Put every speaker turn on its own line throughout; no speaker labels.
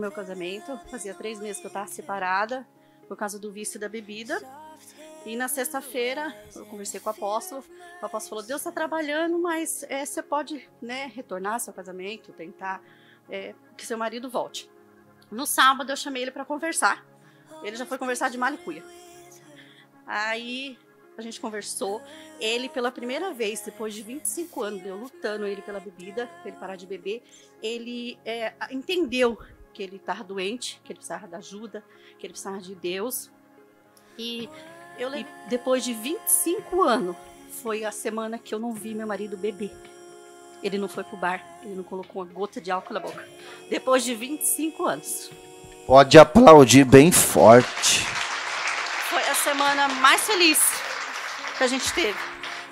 meu casamento. Fazia três meses que eu estava separada por causa do vício da bebida. E na sexta-feira eu conversei com o apóstolo. O apóstolo falou: Deus está trabalhando, mas é, você pode né, retornar ao seu casamento, tentar é, que seu marido volte. No sábado eu chamei ele para conversar. Ele já foi conversar de malicuia. Aí a gente conversou. Ele, pela primeira vez, depois de 25 anos, eu lutando ele pela bebida, ele parar de beber, ele é, entendeu que ele estava doente, que ele precisava da ajuda, que ele precisava de Deus. E, eu e depois de 25 anos, foi a semana que eu não vi meu marido beber. Ele não foi pro bar, ele não colocou uma gota de álcool na boca. Depois de 25 anos.
Pode aplaudir bem forte.
Foi a semana mais feliz que a gente teve.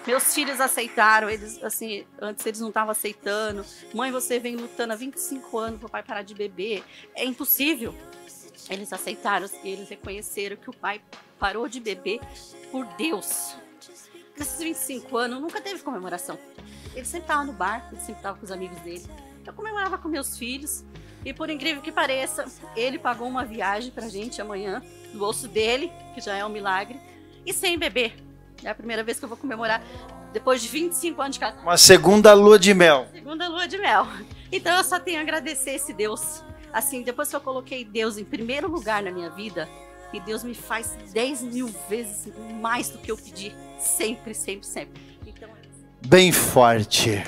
Meus filhos aceitaram, eles, assim, antes eles não estavam aceitando. Mãe, você vem lutando há 25 anos o pai parar de beber. É impossível. Eles aceitaram, assim, eles reconheceram que o pai parou de beber por Deus. Nesses 25 anos, nunca teve comemoração. Ele sempre estava no bar, ele sempre estava com os amigos dele. Eu comemorava com meus filhos. E por incrível que pareça, ele pagou uma viagem a gente amanhã, do bolso dele, que já é um milagre, e sem beber. É a primeira vez que eu vou comemorar depois de 25 anos de casa. Uma
segunda lua de mel.
Segunda lua de mel. Então eu só tenho a agradecer esse Deus. Assim, depois que eu coloquei Deus em primeiro lugar na minha vida, e Deus me faz 10 mil vezes mais do que eu pedi. Sempre, sempre, sempre. Então...
É Bem forte.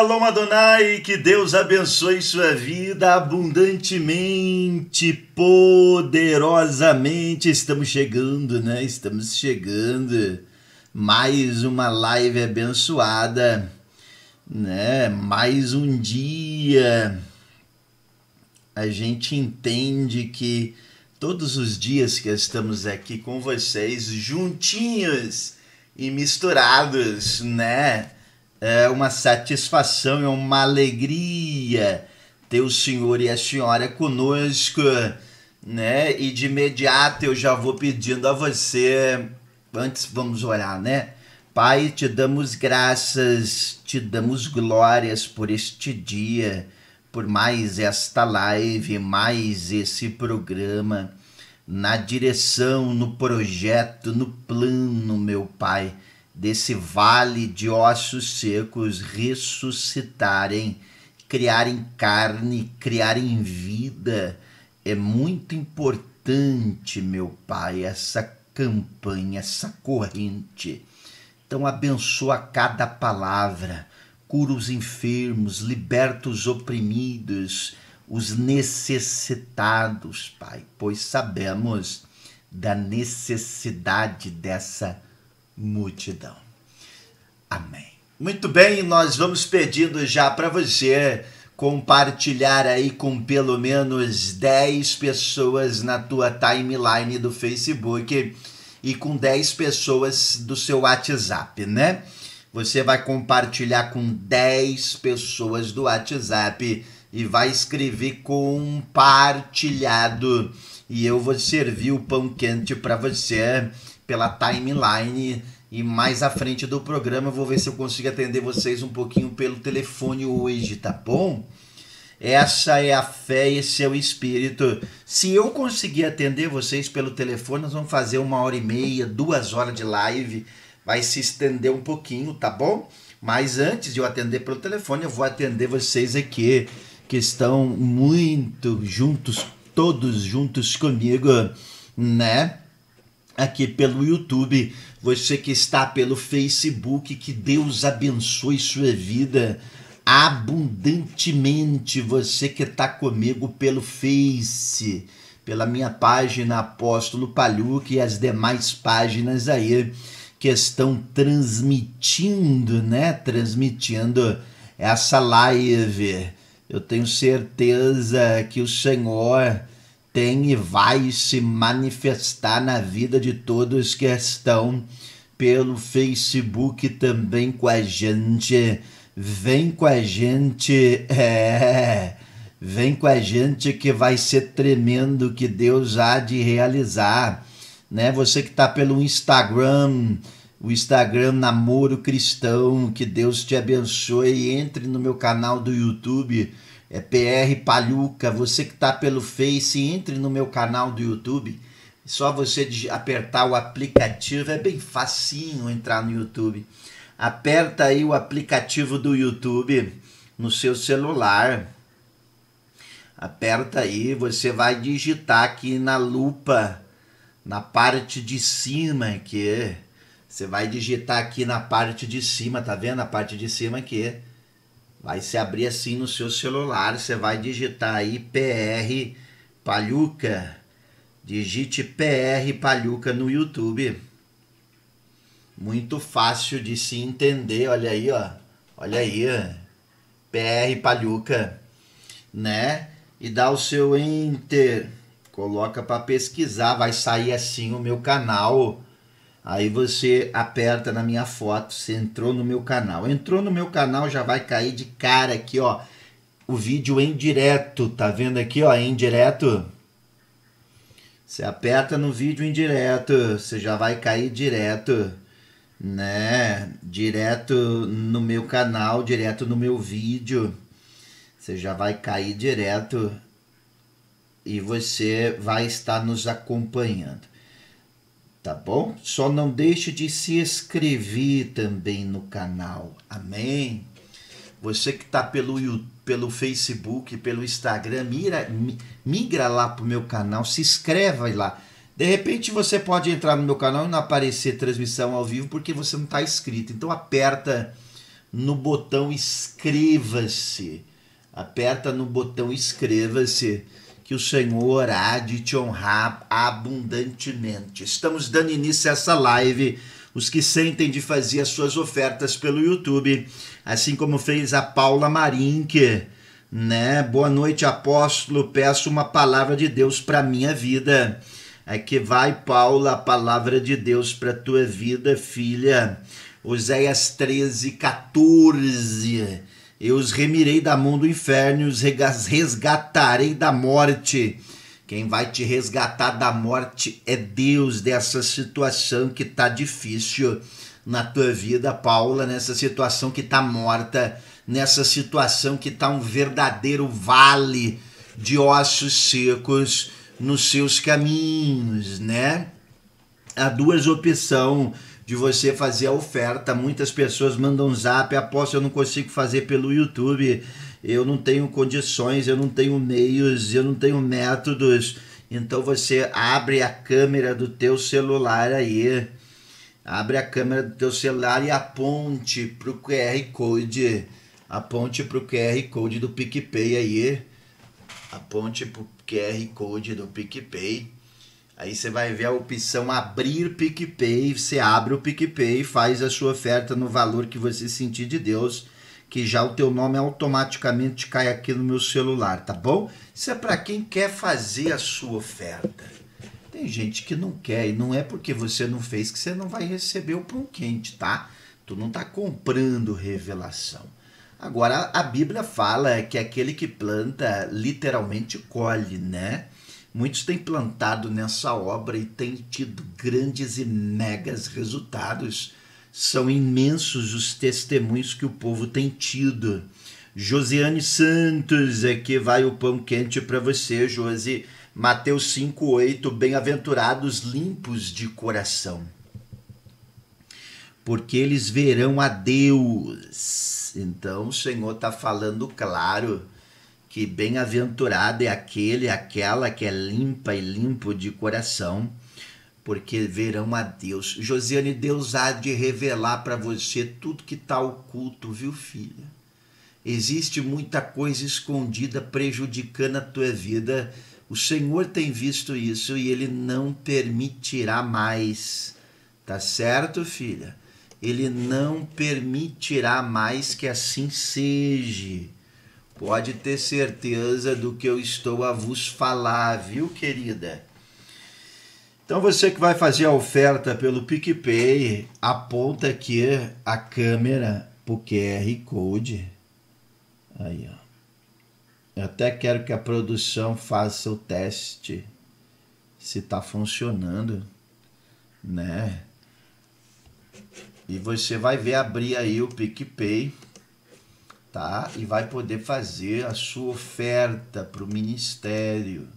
Shalom Adonai, que Deus abençoe sua vida abundantemente, poderosamente. Estamos chegando, né? Estamos chegando. Mais uma live abençoada, né? Mais um dia. A gente entende que todos os dias que estamos aqui com vocês, juntinhos e misturados, né? é uma satisfação e é uma alegria ter o senhor e a senhora conosco, né? E de imediato eu já vou pedindo a você, antes vamos orar, né? Pai, te damos graças, te damos glórias por este dia, por mais esta live, mais esse programa, na direção, no projeto, no plano, meu Pai desse vale de ossos secos ressuscitarem, criarem carne, criarem vida. É muito importante, meu Pai, essa campanha, essa corrente. Então abençoa cada palavra, cura os enfermos, liberta os oprimidos, os necessitados, Pai, pois sabemos da necessidade dessa multidão. Amém. Muito bem, nós vamos pedindo já para você compartilhar aí com pelo menos 10 pessoas na tua timeline do Facebook e com 10 pessoas do seu WhatsApp, né? Você vai compartilhar com 10 pessoas do WhatsApp e vai escrever compartilhado. E eu vou servir o pão quente para você pela timeline e mais à frente do programa eu vou ver se eu consigo atender vocês um pouquinho pelo telefone hoje, tá bom? Essa é a fé, esse é o espírito. Se eu conseguir atender vocês pelo telefone, nós vamos fazer uma hora e meia, duas horas de live. Vai se estender um pouquinho, tá bom? Mas antes de eu atender pelo telefone, eu vou atender vocês aqui, que estão muito juntos, todos juntos comigo, né? aqui pelo YouTube, você que está pelo Facebook, que Deus abençoe sua vida abundantemente, você que está comigo pelo Face, pela minha página Apóstolo Palhuque e as demais páginas aí que estão transmitindo, né? Transmitindo essa live. Eu tenho certeza que o Senhor tem e vai se manifestar na vida de todos que estão pelo Facebook também com a gente. Vem com a gente, é. Vem com a gente que vai ser tremendo que Deus há de realizar, né? Você que está pelo Instagram, o Instagram Namoro Cristão, que Deus te abençoe. Entre no meu canal do YouTube é PR Paluca. Você que está pelo Face, entre no meu canal do YouTube. Só você apertar o aplicativo, é bem facinho entrar no YouTube. Aperta aí o aplicativo do YouTube no seu celular. Aperta aí, você vai digitar aqui na lupa, na parte de cima aqui. Você vai digitar aqui na parte de cima, tá vendo? A parte de cima aqui Vai se abrir assim no seu celular, você vai digitar aí PR Palhuca. Digite PR Palhuca no YouTube. Muito fácil de se entender, olha aí, ó. Olha aí, ó. PR Palhuca, né? E dá o seu enter. Coloca para pesquisar, vai sair assim o meu canal Aí você aperta na minha foto, você entrou no meu canal. Entrou no meu canal, já vai cair de cara aqui, ó. O vídeo em direto, tá vendo aqui, ó, em direto? Você aperta no vídeo em direto, você já vai cair direto, né? Direto no meu canal, direto no meu vídeo. Você já vai cair direto e você vai estar nos acompanhando tá bom? Só não deixe de se inscrever também no canal, amém? Você que tá pelo pelo Facebook, pelo Instagram, mira, migra lá pro meu canal, se inscreva lá. De repente você pode entrar no meu canal e não aparecer transmissão ao vivo porque você não está inscrito. Então aperta no botão inscreva-se. Aperta no botão inscreva-se que o Senhor há de te honrar abundantemente. Estamos dando início a essa live. Os que sentem de fazer as suas ofertas pelo YouTube, assim como fez a Paula Marinque, né? Boa noite, apóstolo. Peço uma palavra de Deus para minha vida. Aqui é vai, Paula, a palavra de Deus para tua vida, filha. Oséias 13, 14. Eu os remirei da mão do inferno e os resgatarei da morte. Quem vai te resgatar da morte é Deus dessa situação que tá difícil na tua vida, Paula, nessa situação que tá morta, nessa situação que tá um verdadeiro vale de ossos secos nos seus caminhos, né? Há duas opções de você fazer a oferta. Muitas pessoas mandam zap, aposto eu não consigo fazer pelo YouTube, eu não tenho condições, eu não tenho meios, eu não tenho métodos. Então você abre a câmera do teu celular aí, abre a câmera do teu celular e aponte para o QR Code, aponte para o QR Code do PicPay aí, aponte para o QR Code do PicPay Aí você vai ver a opção abrir PicPay, você abre o PicPay e faz a sua oferta no valor que você sentir de Deus, que já o teu nome automaticamente cai aqui no meu celular, tá bom? Isso é para quem quer fazer a sua oferta. Tem gente que não quer e não é porque você não fez que você não vai receber o pão quente, tá? Tu não tá comprando revelação. Agora a Bíblia fala que aquele que planta literalmente colhe, né? Muitos têm plantado nessa obra e têm tido grandes e megas resultados. São imensos os testemunhos que o povo tem tido. Josiane Santos, aqui é vai o pão quente para você, Josi. Mateus 5,8: Bem-aventurados limpos de coração, porque eles verão a Deus. Então o Senhor está falando claro que bem-aventurado é aquele, aquela que é limpa e limpo de coração, porque verão a Deus. Josiane, Deus há de revelar para você tudo que está oculto, viu, filha? Existe muita coisa escondida prejudicando a tua vida. O Senhor tem visto isso e ele não permitirá mais. Tá certo, filha? Ele não permitirá mais que assim seja. Pode ter certeza do que eu estou a vos falar, viu, querida? Então você que vai fazer a oferta pelo PicPay, aponta aqui a câmera pro QR Code. Aí, ó. Eu até quero que a produção faça o teste se tá funcionando, né? E você vai ver abrir aí o PicPay tá? E vai poder fazer a sua oferta para o ministério,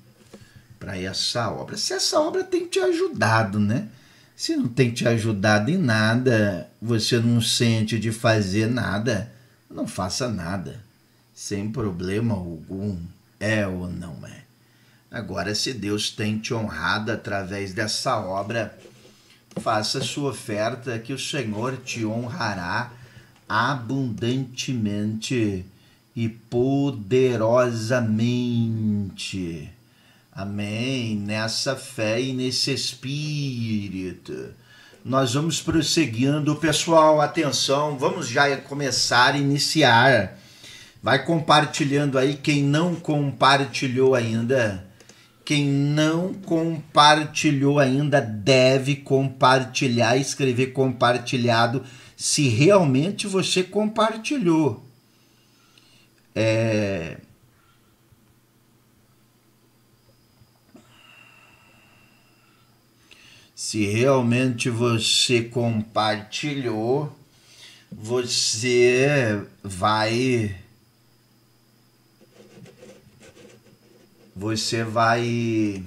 para essa obra. Se essa obra tem te ajudado, né? Se não tem te ajudado em nada, você não sente de fazer nada, não faça nada, sem problema algum, é ou não é. Agora, se Deus tem te honrado através dessa obra, faça sua oferta que o Senhor te honrará abundantemente e poderosamente. Amém. Nessa fé e nesse espírito. Nós vamos prosseguindo, pessoal. Atenção, vamos já começar, iniciar. Vai compartilhando aí quem não compartilhou ainda. Quem não compartilhou ainda deve compartilhar, escrever compartilhado se realmente você compartilhou. É... Se realmente você compartilhou, você vai. Você vai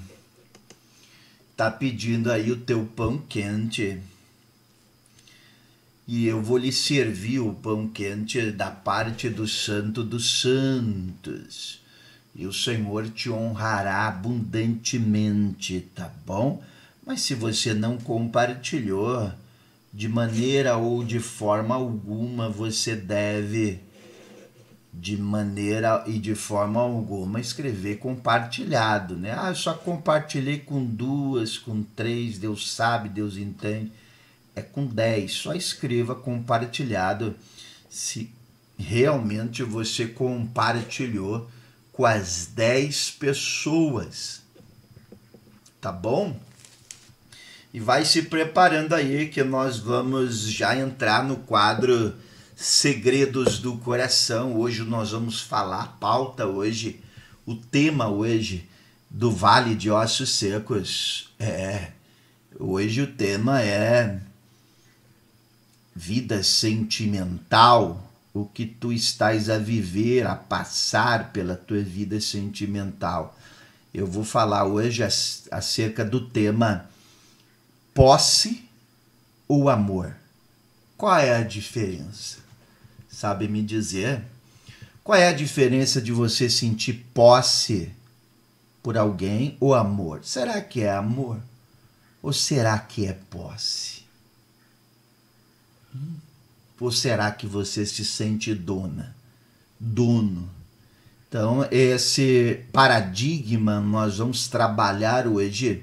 tá pedindo aí o teu pão quente e eu vou lhe servir o pão quente da parte do Santo dos Santos. E o Senhor te honrará abundantemente, tá bom? Mas se você não compartilhou, de maneira ou de forma alguma você deve, de maneira e de forma alguma, escrever compartilhado, né? Ah, eu só compartilhei com duas, com três, Deus sabe, Deus entende é com 10. Só escreva compartilhado se realmente você compartilhou com as 10 pessoas. Tá bom? E vai se preparando aí que nós vamos já entrar no quadro Segredos do Coração. Hoje nós vamos falar a pauta hoje, o tema hoje do Vale de Ossos Secos. É, hoje o tema é vida sentimental, o que tu estás a viver, a passar pela tua vida sentimental. Eu vou falar hoje acerca do tema posse ou amor. Qual é a diferença? Sabe me dizer? Qual é a diferença de você sentir posse por alguém ou amor? Será que é amor? Ou será que é posse? Ou será que você se sente dona, dono? Então, esse paradigma nós vamos trabalhar hoje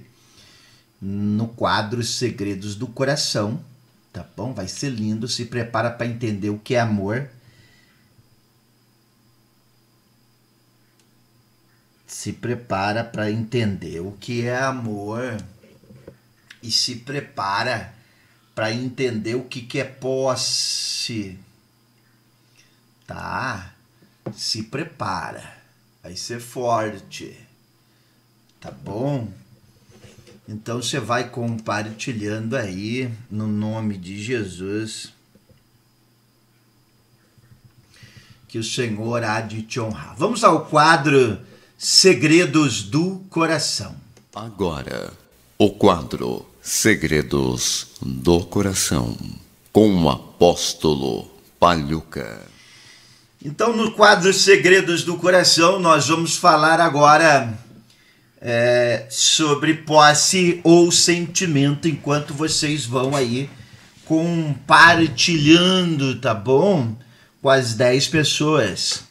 no quadro Segredos do Coração, tá bom? Vai ser lindo, se prepara para entender o que é amor. se prepara para entender o que é amor e se prepara para entender o que, que é posse. Tá? Se prepara. Vai ser forte. Tá bom? Então você vai compartilhando aí no nome de Jesus. Que o Senhor há de te honrar. Vamos ao quadro Segredos do Coração.
Agora. O quadro Segredos do Coração, com o apóstolo Palhuca.
Então, no quadro Segredos do Coração, nós vamos falar agora é, sobre posse ou sentimento, enquanto vocês vão aí compartilhando, tá bom? Com as 10 pessoas.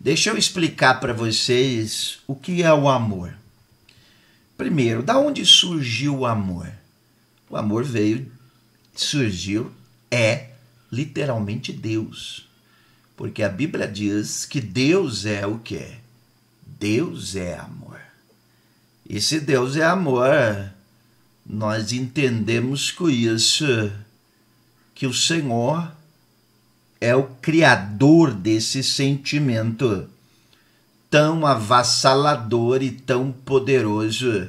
Deixa eu explicar para vocês o que é o amor. Primeiro, da onde surgiu o amor? O amor veio, surgiu, é literalmente Deus. Porque a Bíblia diz que Deus é o que é? Deus é amor. E se Deus é amor, nós entendemos com isso que o Senhor é o criador desse sentimento tão avassalador e tão poderoso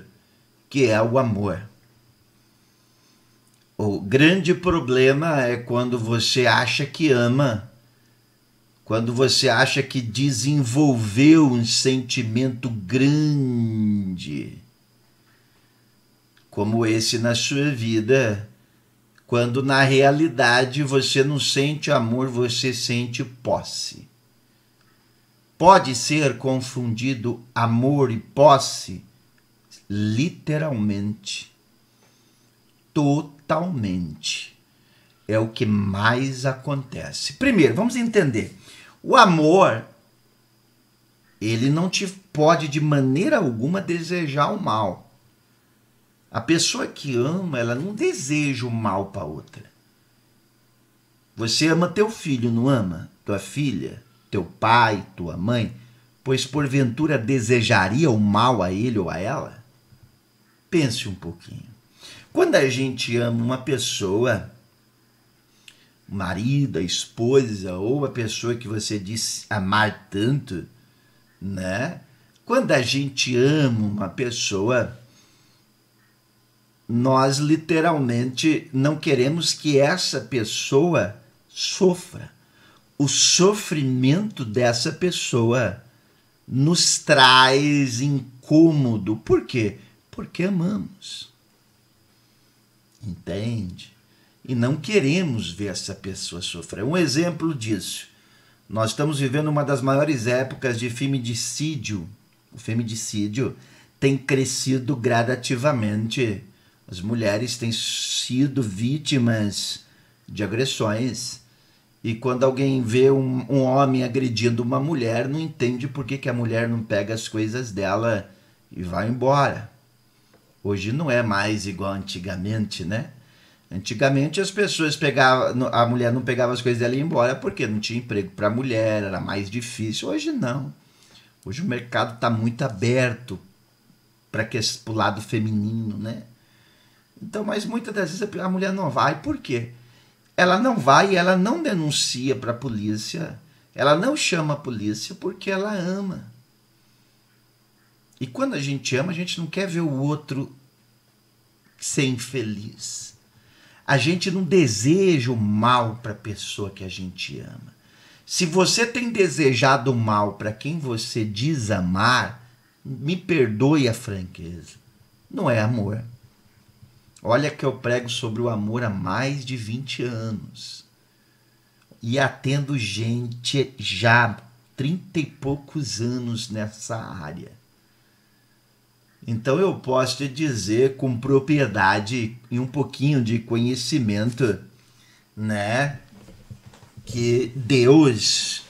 que é o amor. O grande problema é quando você acha que ama, quando você acha que desenvolveu um sentimento grande, como esse na sua vida, quando na realidade você não sente amor, você sente posse. Pode ser confundido amor e posse? Literalmente. Totalmente. É o que mais acontece. Primeiro, vamos entender. O amor, ele não te pode de maneira alguma desejar o mal. A pessoa que ama, ela não deseja o mal para outra. Você ama teu filho, não ama? Tua filha? teu pai, tua mãe, pois porventura desejaria o mal a ele ou a ela? Pense um pouquinho. Quando a gente ama uma pessoa, marido, a esposa ou a pessoa que você diz amar tanto, né? Quando a gente ama uma pessoa, nós literalmente não queremos que essa pessoa sofra o sofrimento dessa pessoa nos traz incômodo. Por quê? Porque amamos. Entende? E não queremos ver essa pessoa sofrer. Um exemplo disso. Nós estamos vivendo uma das maiores épocas de feminicídio. O feminicídio tem crescido gradativamente. As mulheres têm sido vítimas de agressões e quando alguém vê um, um homem agredindo uma mulher, não entende por que, que a mulher não pega as coisas dela e vai embora. Hoje não é mais igual antigamente, né? Antigamente as pessoas pegavam, a mulher não pegava as coisas dela e ia embora porque não tinha emprego para a mulher, era mais difícil. Hoje não. Hoje o mercado está muito aberto para o lado feminino, né? Então, mas muitas das vezes a mulher não vai, por quê? ela não vai, ela não denuncia para a polícia, ela não chama a polícia porque ela ama. E quando a gente ama, a gente não quer ver o outro ser infeliz. A gente não deseja o mal para a pessoa que a gente ama. Se você tem desejado o mal para quem você diz amar, me perdoe a franqueza.
Não é amor.
Olha que eu prego sobre o amor há mais de 20 anos. E atendo gente já trinta e poucos anos nessa área. Então eu posso te dizer com propriedade e um pouquinho de conhecimento, né, que Deus,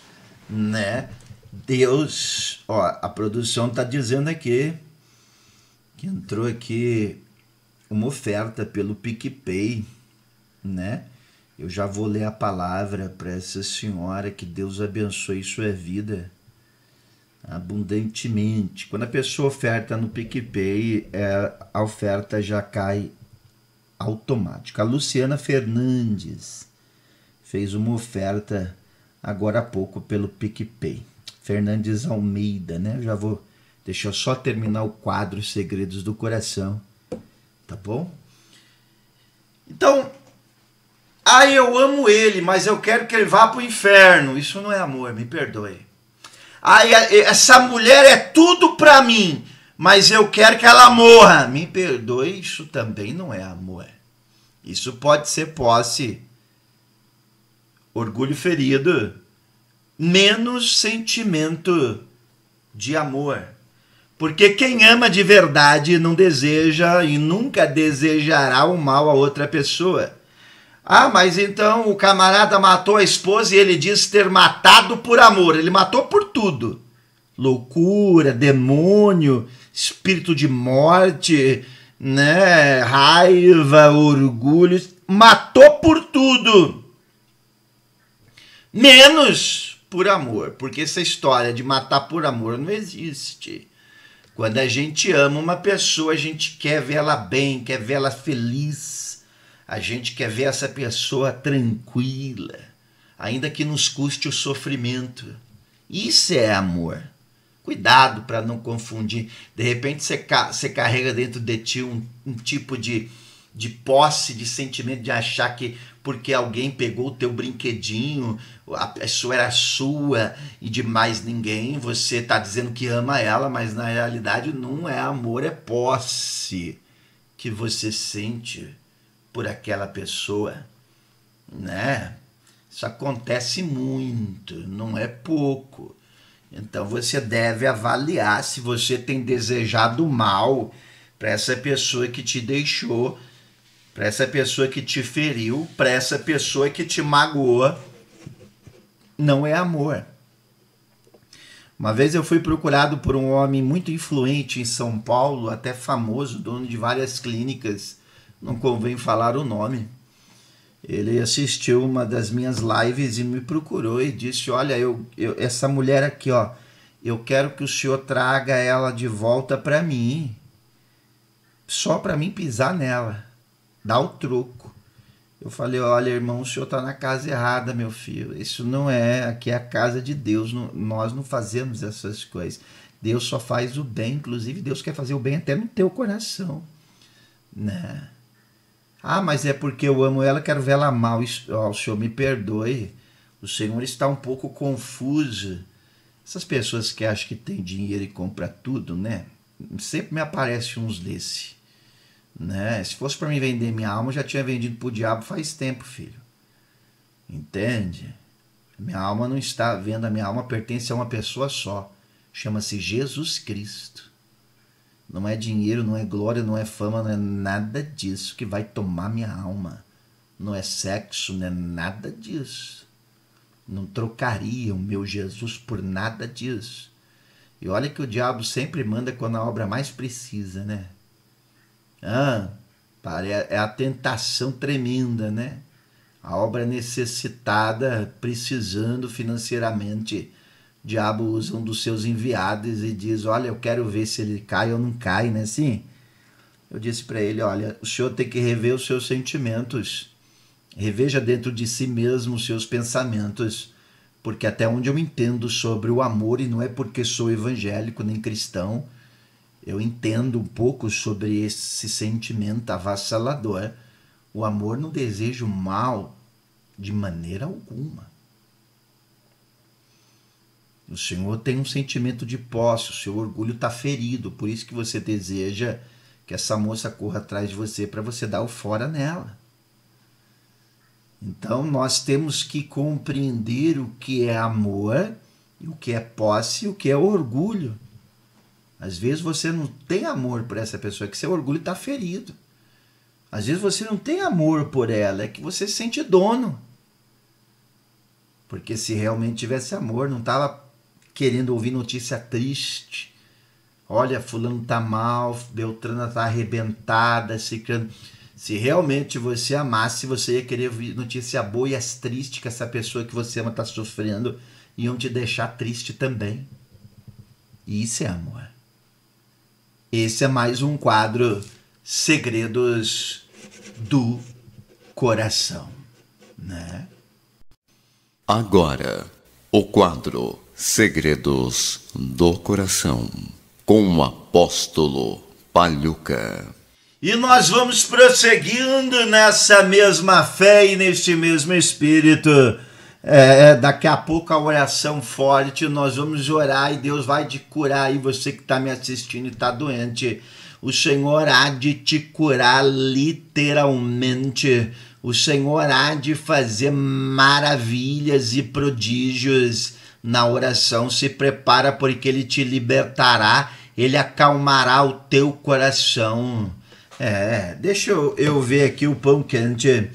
né, Deus, ó, a produção tá dizendo aqui que entrou aqui uma oferta pelo PicPay, né? Eu já vou ler a palavra para essa senhora, que Deus abençoe sua vida abundantemente. Quando a pessoa oferta no PicPay, é, a oferta já cai automática. A Luciana Fernandes fez uma oferta agora há pouco pelo PicPay. Fernandes Almeida, né? Eu já vou. Deixa eu só terminar o quadro Segredos do Coração Tá bom? Então, ai eu amo ele, mas eu quero que ele vá para o inferno. Isso não é amor, me perdoe. ai essa mulher é tudo para mim, mas eu quero que ela morra. Me perdoe, isso também não é amor. Isso pode ser posse, orgulho ferido, menos sentimento de amor. Porque quem ama de verdade não deseja e nunca desejará o mal a outra pessoa. Ah, mas então o camarada matou a esposa e ele diz ter matado por amor. Ele matou por tudo: loucura, demônio, espírito de morte, né? Raiva, orgulho. Matou por tudo. Menos por amor, porque essa história de matar por amor não existe. Quando a gente ama uma pessoa, a gente quer vê-la bem, quer vê-la feliz, a gente quer ver essa pessoa tranquila, ainda que nos custe o sofrimento. Isso é amor. Cuidado para não confundir. De repente você, ca você carrega dentro de ti um, um tipo de de posse, de sentimento, de achar que porque alguém pegou o teu brinquedinho, a pessoa era sua e de mais ninguém, você está dizendo que ama ela, mas na realidade não é amor, é posse que você sente por aquela pessoa, né? Isso acontece muito, não é pouco. Então você deve avaliar se você tem desejado mal para essa pessoa que te deixou para essa pessoa que te feriu, para essa pessoa que te magoou, não é amor. Uma vez eu fui procurado por um homem muito influente em São Paulo, até famoso, dono de várias clínicas, não convém falar o nome. Ele assistiu uma das minhas lives e me procurou e disse: Olha, eu, eu essa mulher aqui, ó, eu quero que o senhor traga ela de volta para mim, só para mim pisar nela dá o troco. Eu falei, olha, irmão, o senhor está na casa errada, meu filho. Isso não é, aqui é a casa de Deus, não, nós não fazemos essas coisas. Deus só faz o bem, inclusive Deus quer fazer o bem até no teu coração. Né? Ah, mas é porque eu amo ela, quero ver ela mal. o senhor me perdoe. O senhor está um pouco confuso. Essas pessoas que acham que tem dinheiro e compra tudo, né? Sempre me aparecem uns desse. Né? Se fosse para mim vender minha alma, eu já tinha vendido pro diabo faz tempo, filho. Entende? Minha alma não está vendo, a minha alma pertence a uma pessoa só. Chama-se Jesus Cristo. Não é dinheiro, não é glória, não é fama, não é nada disso que vai tomar minha alma. Não é sexo, não é nada disso. Não trocaria o meu Jesus por nada disso. E olha que o diabo sempre manda quando a obra mais precisa, né? Ah, é, é a tentação tremenda, né? A obra é necessitada, precisando financeiramente. O diabo usa um dos seus enviados e diz: Olha, eu quero ver se ele cai ou não cai, né? Sim. Eu disse para ele: Olha, o senhor tem que rever os seus sentimentos. Reveja dentro de si mesmo os seus pensamentos. Porque até onde eu entendo sobre o amor, e não é porque sou evangélico nem cristão, eu entendo um pouco sobre esse sentimento avassalador. O amor não deseja o mal de maneira alguma. O Senhor tem um sentimento de posse, o seu orgulho está ferido, por isso que você deseja que essa moça corra atrás de você para você dar o fora nela. Então nós temos que compreender o que é amor, o que é posse e o que é orgulho. Às vezes você não tem amor por essa pessoa, é que seu orgulho está ferido. Às vezes você não tem amor por ela, é que você se sente dono. Porque se realmente tivesse amor, não estava querendo ouvir notícia triste. Olha, fulano tá mal, Beltrana tá arrebentada, ciclano. Se realmente você amasse, você ia querer ouvir notícia boa e as tristes que essa pessoa que você ama tá sofrendo iam te deixar triste também. E isso é amor. Esse é mais um quadro Segredos do Coração, né?
Agora, o quadro Segredos do Coração com o apóstolo Palhuca.
E nós vamos prosseguindo nessa mesma fé e neste mesmo espírito é, é, daqui a pouco a oração forte, nós vamos orar e Deus vai te curar. aí você que está me assistindo e está doente, o Senhor há de te curar literalmente. O Senhor há de fazer maravilhas e prodígios na oração. Se prepara, porque Ele te libertará, Ele acalmará o teu coração. É, deixa eu, eu ver aqui o pão quente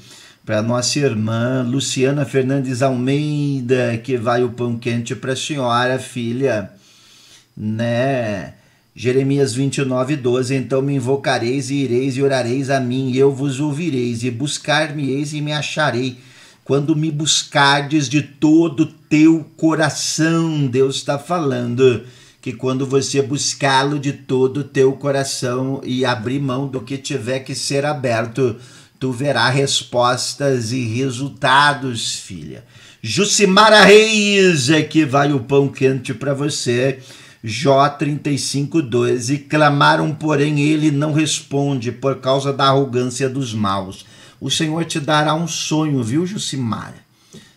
para nossa irmã Luciana Fernandes Almeida, que vai o pão quente para a senhora, filha, né? Jeremias 29, 12, então me invocareis e ireis e orareis a mim, e eu vos ouvireis, e buscar-me-eis e me acharei, quando me buscardes de todo teu coração, Deus está falando, que quando você buscá-lo de todo teu coração e abrir mão do que tiver que ser aberto, tu verá respostas e resultados, filha. Jucimara Reis, aqui é vai o pão quente para você. Jó 35:12 Clamaram, porém, ele não responde por causa da arrogância dos maus. O Senhor te dará um sonho, viu, Jucimara?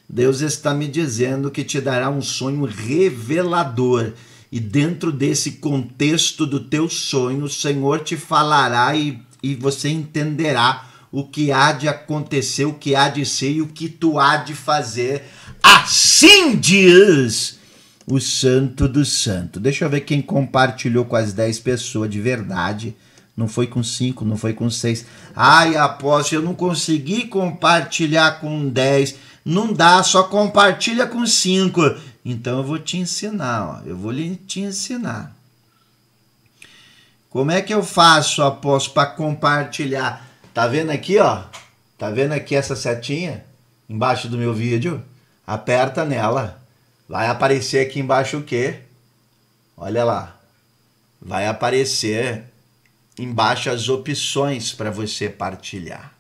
Deus está me dizendo que te dará um sonho revelador. E dentro desse contexto do teu sonho, o Senhor te falará e, e você entenderá o que há de acontecer, o que há de ser e o que tu há de fazer. Assim diz o Santo do Santo. Deixa eu ver quem compartilhou com as 10 pessoas de verdade. Não foi com 5, não foi com 6. Ai, apóstolo, eu não consegui compartilhar com 10. Não dá, só compartilha com 5. Então eu vou te ensinar, ó. eu vou lhe te ensinar. Como é que eu faço, apóstolo, para compartilhar? Tá vendo aqui, ó? Tá vendo aqui essa setinha embaixo do meu vídeo? Aperta nela. Vai aparecer aqui embaixo o quê? Olha lá. Vai aparecer embaixo as opções para você partilhar,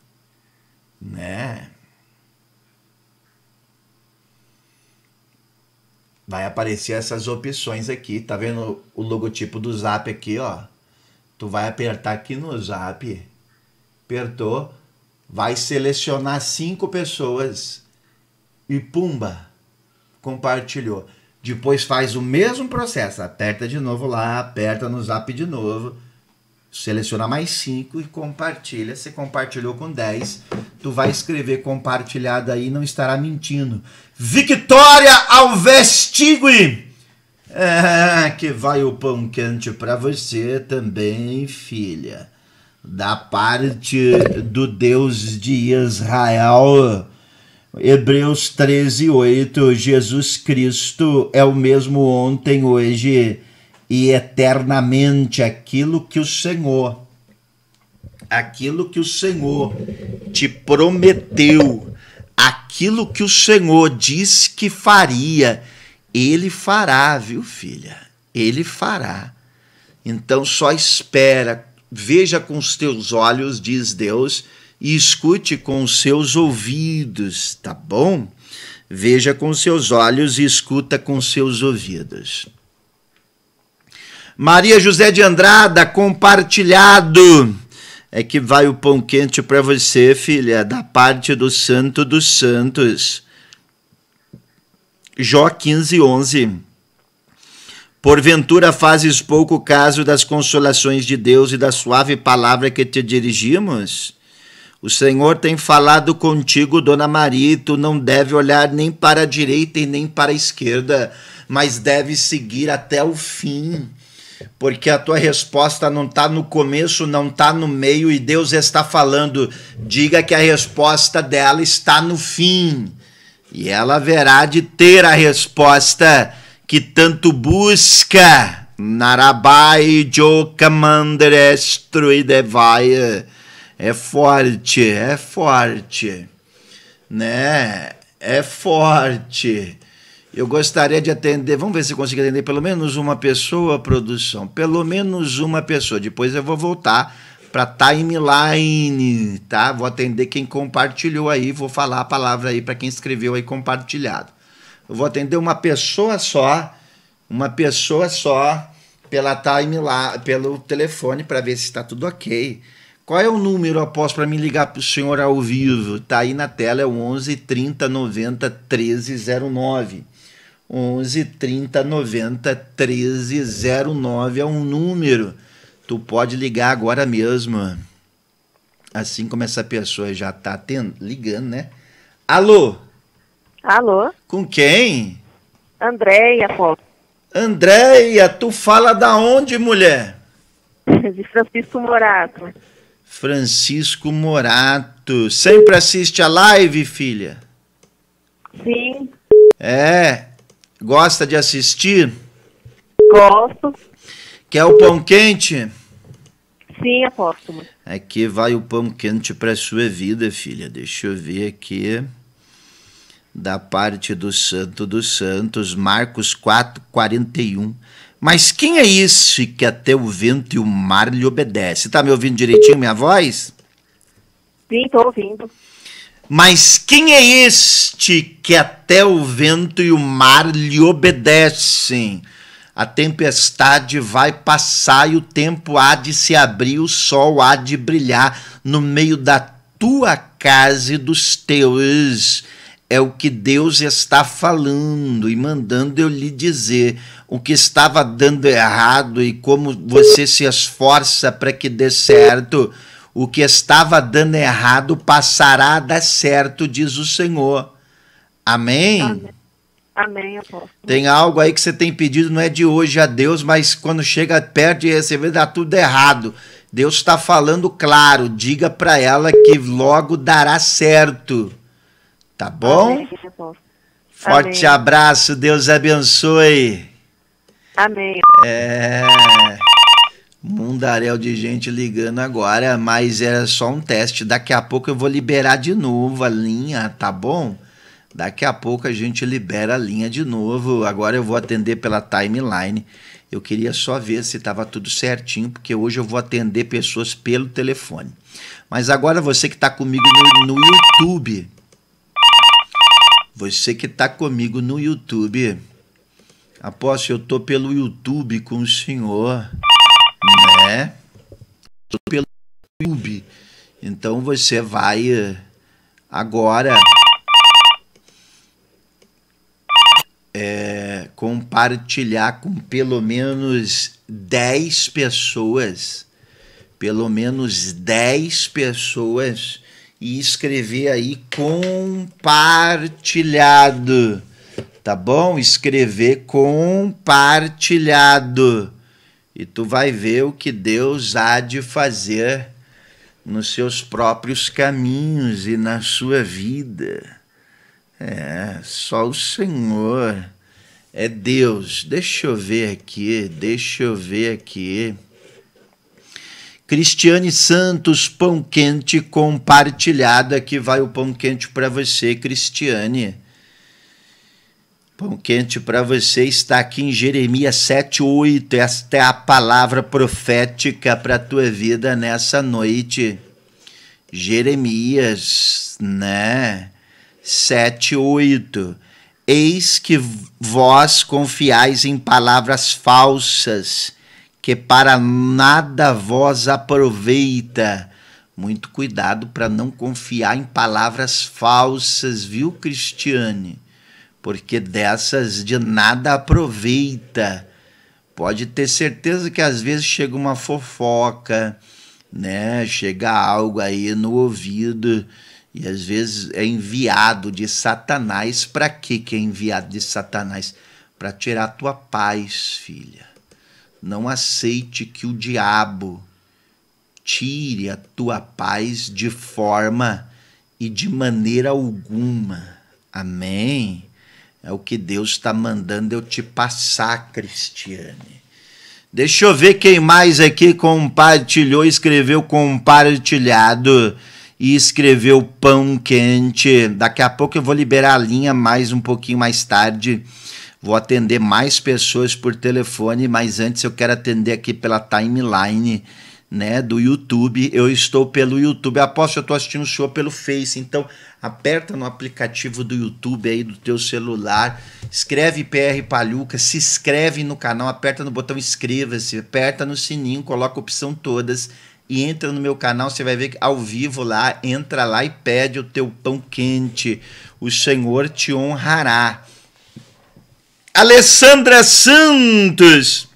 né? Vai aparecer essas opções aqui, tá vendo o logotipo do Zap aqui, ó? Tu vai apertar aqui no Zap Pertô vai selecionar cinco pessoas e pumba, compartilhou. Depois faz o mesmo processo, aperta de novo lá, aperta no zap de novo, seleciona mais 5 e compartilha. Se compartilhou com 10, tu vai escrever compartilhado aí, não estará mentindo. Victória ao Vestigue! É, ah, que vai o pão quente para você também, filha da parte do Deus de Israel. Hebreus 13, 8. Jesus Cristo é o mesmo ontem, hoje e eternamente. Aquilo que o Senhor, aquilo que o Senhor te prometeu, aquilo que o Senhor disse que faria, ele fará, viu, filha? Ele fará. Então só espera, Veja com os teus olhos, diz Deus, e escute com os seus ouvidos, tá bom? Veja com os seus olhos e escuta com os seus ouvidos. Maria José de Andrada, compartilhado. É que vai o pão quente para você, filha, da parte do Santo dos Santos. Jó 15, 11. Porventura fazes pouco caso das consolações de Deus e da suave palavra que te dirigimos? O Senhor tem falado contigo, Dona Maria, e tu não deve olhar nem para a direita e nem para a esquerda, mas deve seguir até o fim. Porque a tua resposta não está no começo, não está no meio, e Deus está falando. Diga que a resposta dela está no fim, e ela verá de ter a resposta que tanto busca. Narabai Jokamandrestro e Devaya. É forte, é forte, né? É forte. Eu gostaria de atender, vamos ver se consigo atender pelo menos uma pessoa, produção. Pelo menos uma pessoa. Depois eu vou voltar para timeline, tá? Vou atender quem compartilhou aí, vou falar a palavra aí para quem escreveu aí compartilhado eu vou atender uma pessoa só, uma pessoa só pela time lá, pelo telefone para ver se está tudo ok. Qual é o número após para me ligar para o senhor ao vivo? Tá aí na tela é 11 30 90 1309. 11 30 90 1309 é um número. Tu pode ligar agora mesmo. Assim como essa pessoa já tá ligando, né? Alô? Alô? Com quem?
Andréia,
pô. Andréia, tu fala da onde, mulher?
De Francisco Morato.
Francisco Morato. Sempre assiste a live, filha? Sim. É. Gosta de assistir? Gosto. Quer o pão quente?
Sim, apóstolo.
Aqui vai o pão quente para sua vida, filha. Deixa eu ver aqui da parte do Santo dos Santos, Marcos 4, 41. Mas quem é esse que até o vento e o mar lhe obedece? Está me ouvindo direitinho minha voz?
Sim, estou ouvindo.
Mas quem é este que até o vento e o mar lhe obedecem? A tempestade vai passar e o tempo há de se abrir, o sol há de brilhar no meio da tua casa e dos teus é o que Deus está falando e mandando eu lhe dizer o que estava dando errado e como você se esforça para que dê certo. O que estava dando errado passará a dar certo, diz o Senhor. Amém? Amém. Amém, apóstolo. Tem algo aí que você tem pedido, não é de hoje a Deus, mas quando chega perto de receber, dá tudo errado. Deus está falando claro, diga para ela que logo dará certo. Tá bom? Forte Amém. abraço, Deus abençoe. Amém. É. Mundaréu de gente ligando agora, mas era é só um teste. Daqui a pouco eu vou liberar de novo a linha, tá bom? Daqui a pouco a gente libera a linha de novo. Agora eu vou atender pela timeline. Eu queria só ver se estava tudo certinho, porque hoje eu vou atender pessoas pelo telefone. Mas agora você que está comigo no, no YouTube, você que está comigo no YouTube. Aposto, eu tô pelo YouTube com o senhor, né? Tô pelo YouTube. Então você vai eh, agora é, compartilhar com pelo menos 10 pessoas. Pelo menos 10 pessoas e escrever aí compartilhado, tá bom? Escrever compartilhado. E tu vai ver o que Deus há de fazer nos seus próprios caminhos e na sua vida. É, só o Senhor é Deus. Deixa eu ver aqui, deixa eu ver aqui. Cristiane Santos, pão quente compartilhada. Aqui vai o pão quente para você, Cristiane. Pão quente para você está aqui em Jeremias 7:8. Esta é a palavra profética para a tua vida nessa noite. Jeremias, né? 7:8. Eis que vós confiais em palavras falsas que para nada vós aproveita. Muito cuidado para não confiar em palavras falsas, viu, Cristiane? Porque dessas de nada aproveita. Pode ter certeza que às vezes chega uma fofoca, né? Chega algo aí no ouvido e às vezes é enviado de Satanás. Para que que é enviado de Satanás? Para tirar a tua paz, filha não aceite que o diabo tire a tua paz de forma e de maneira alguma. Amém? É o que Deus está mandando eu te passar, Cristiane. Deixa eu ver quem mais aqui compartilhou, escreveu compartilhado e escreveu pão quente. Daqui a pouco eu vou liberar a linha mais um pouquinho mais tarde Vou atender mais pessoas por telefone, mas antes eu quero atender aqui pela timeline né, do YouTube. Eu estou pelo YouTube. Aposto que eu estou assistindo o show pelo Face. Então, aperta no aplicativo do YouTube aí do teu celular, escreve PR Paluca, se inscreve no canal, aperta no botão inscreva-se, aperta no sininho, coloca a opção todas e entra no meu canal, você vai ver ao vivo lá, entra lá e pede o teu pão quente. O Senhor te honrará. Alessandra Santos.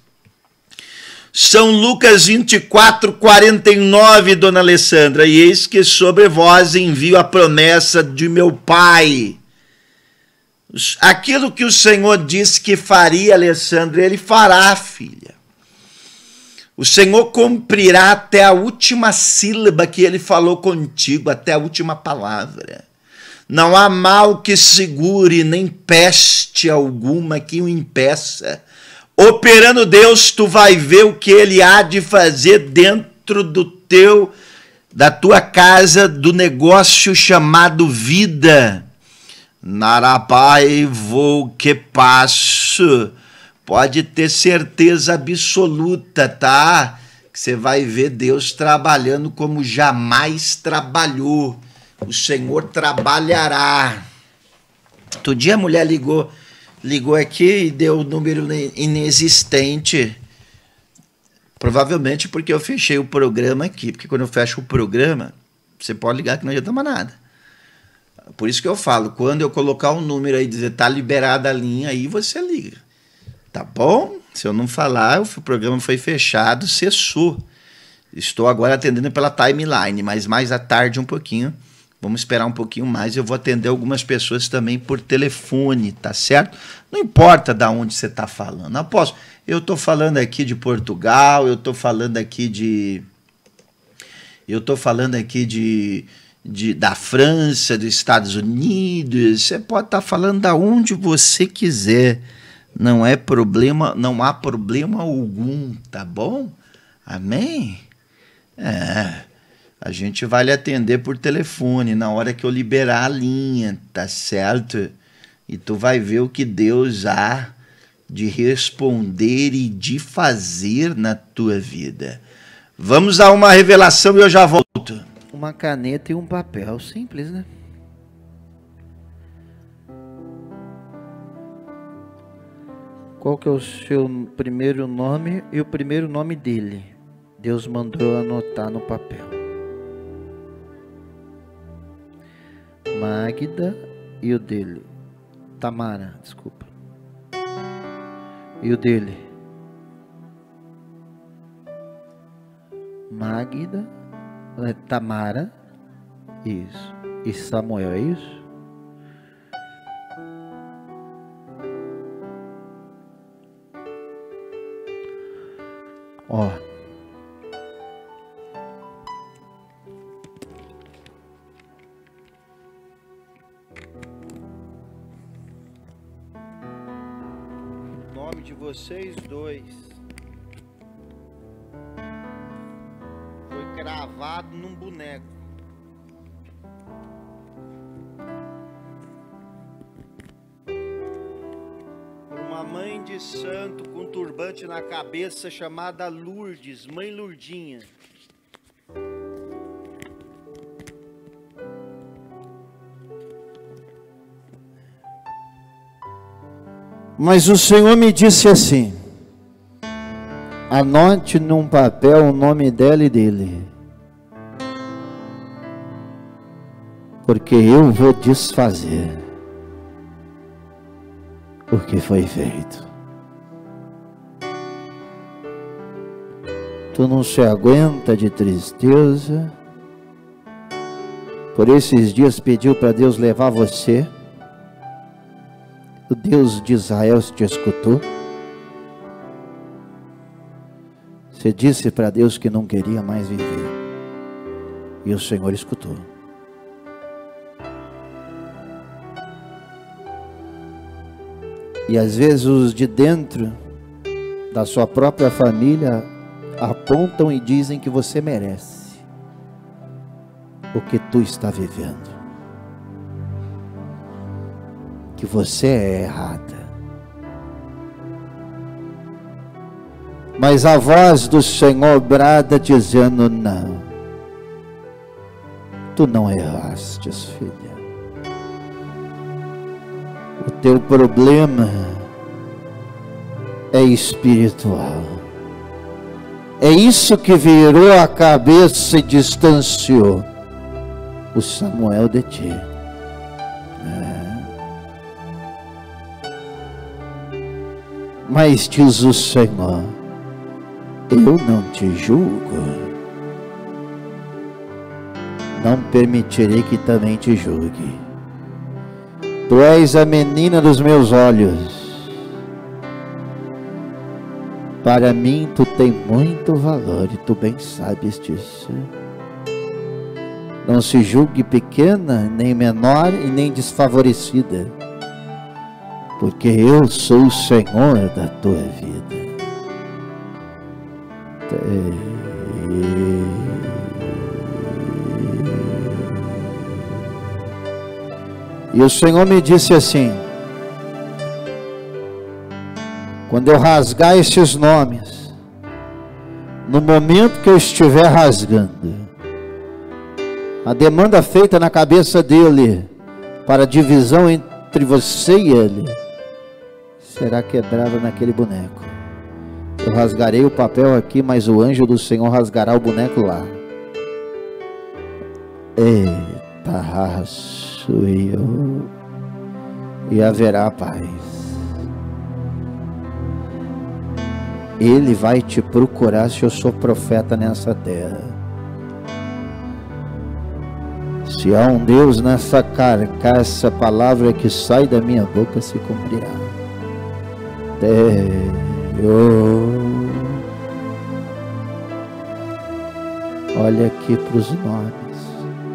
São Lucas 24, 49, dona Alessandra. E eis que sobre vós envio a promessa de meu Pai. Aquilo que o Senhor disse que faria, Alessandra, ele fará, filha. O Senhor cumprirá até a última sílaba que ele falou contigo, até a última palavra. Não há mal que segure, nem peste alguma que o impeça. Operando Deus, tu vai ver o que ele há de fazer dentro do teu da tua casa, do negócio chamado vida. Narapai vou que passo. Pode ter certeza absoluta, tá? Que você vai ver Deus trabalhando como jamais trabalhou o Senhor trabalhará. Outro dia a mulher ligou, ligou aqui e deu o um número inexistente. Provavelmente porque eu fechei o programa aqui, porque quando eu fecho o programa, você pode ligar que não adianta mais nada. Por isso que eu falo, quando eu colocar um número aí e dizer tá liberada a linha, aí você liga. Tá bom? Se eu não falar, o programa foi fechado, cessou. Estou agora atendendo pela timeline, mas mais à tarde um pouquinho Vamos esperar um pouquinho mais. Eu vou atender algumas pessoas também por telefone, tá certo? Não importa da onde você está falando. Aposto, eu estou falando aqui de Portugal, eu estou falando aqui de. Eu estou falando aqui de, de, da França, dos Estados Unidos. Você pode estar tá falando da onde você quiser. Não é problema, não há problema algum, tá bom? Amém? É. A gente vai lhe atender por telefone na hora que eu liberar a linha, tá certo? E tu vai ver o que Deus há de responder e de fazer na tua vida. Vamos a uma revelação e eu já volto. Uma caneta e um papel, simples, né? Qual que é o seu primeiro nome e o primeiro nome dele? Deus mandou anotar no papel. Magda e o dele. Tamara, desculpa. E o dele. Magda, é, Tamara, isso. E Samuel, é isso? Ó. vocês dois foi cravado num boneco. Por uma mãe de santo com turbante na cabeça chamada Lourdes, mãe Lurdinha. Mas o Senhor me disse assim: anote num papel o nome dela e dele, porque eu vou desfazer o que foi feito. Tu não se aguenta de tristeza. Por esses dias pediu para Deus levar você Deus de Israel te escutou? Você disse para Deus que não queria mais viver. E o Senhor escutou. E às vezes os de dentro da sua própria família apontam e dizem que você merece o que tu está vivendo que você é errada. Mas a voz do Senhor brada dizendo: Não, tu não errastes, filha. O teu problema é espiritual. É isso que virou a cabeça e distanciou o Samuel de ti. Mas diz o Senhor: Eu não te julgo. Não permitirei que também te julgue. Tu és a menina dos meus olhos. Para mim tu tem muito valor e tu bem sabes disso. Não se julgue pequena, nem menor e nem desfavorecida porque eu sou o Senhor da tua vida. E o Senhor me disse assim: quando eu rasgar esses nomes, no momento que eu estiver rasgando, a demanda feita na cabeça dele para divisão entre você e ele será quebrada naquele boneco. Eu rasgarei o papel aqui, mas o anjo do Senhor rasgará o boneco lá. Eita, raçuio. E haverá paz. Ele vai te procurar se eu sou profeta nessa terra. Se há um Deus nessa carcaça, a palavra que sai da minha boca se cumprirá. Senhor. Olha aqui para os nomes,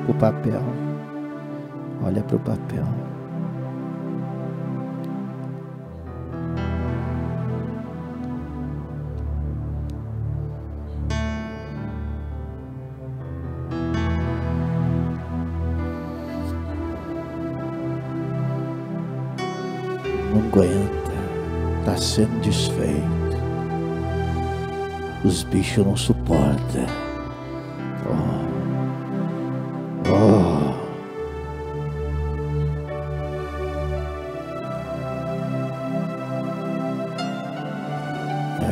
o papel. Olha para o papel. Não conheço sendo desfeito. Os bichos não suportam. Oh. Oh. É.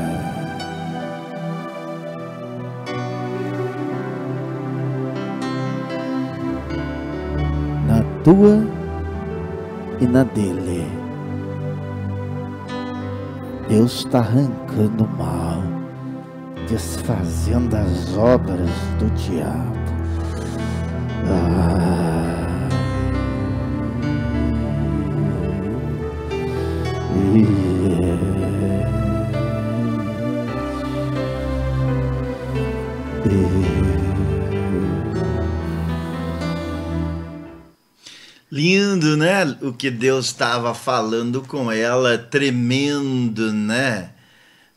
tua e na dele. Deus está arrancando o mal, desfazendo as obras do diabo. Ah. E... né, o que Deus estava falando com ela, tremendo, né?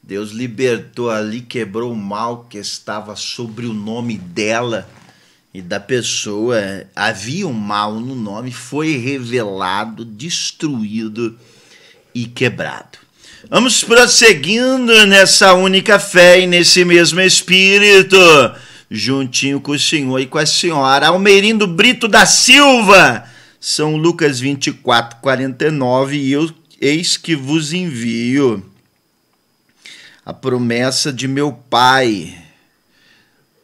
Deus libertou ali, quebrou o mal que estava sobre o nome dela e da pessoa. Havia um mal no nome, foi revelado, destruído e quebrado. Vamos prosseguindo nessa única fé e nesse mesmo espírito, juntinho com o senhor e com a senhora Almeirindo Brito da Silva são Lucas 24, 49, e eu, eis que vos envio a promessa de meu Pai.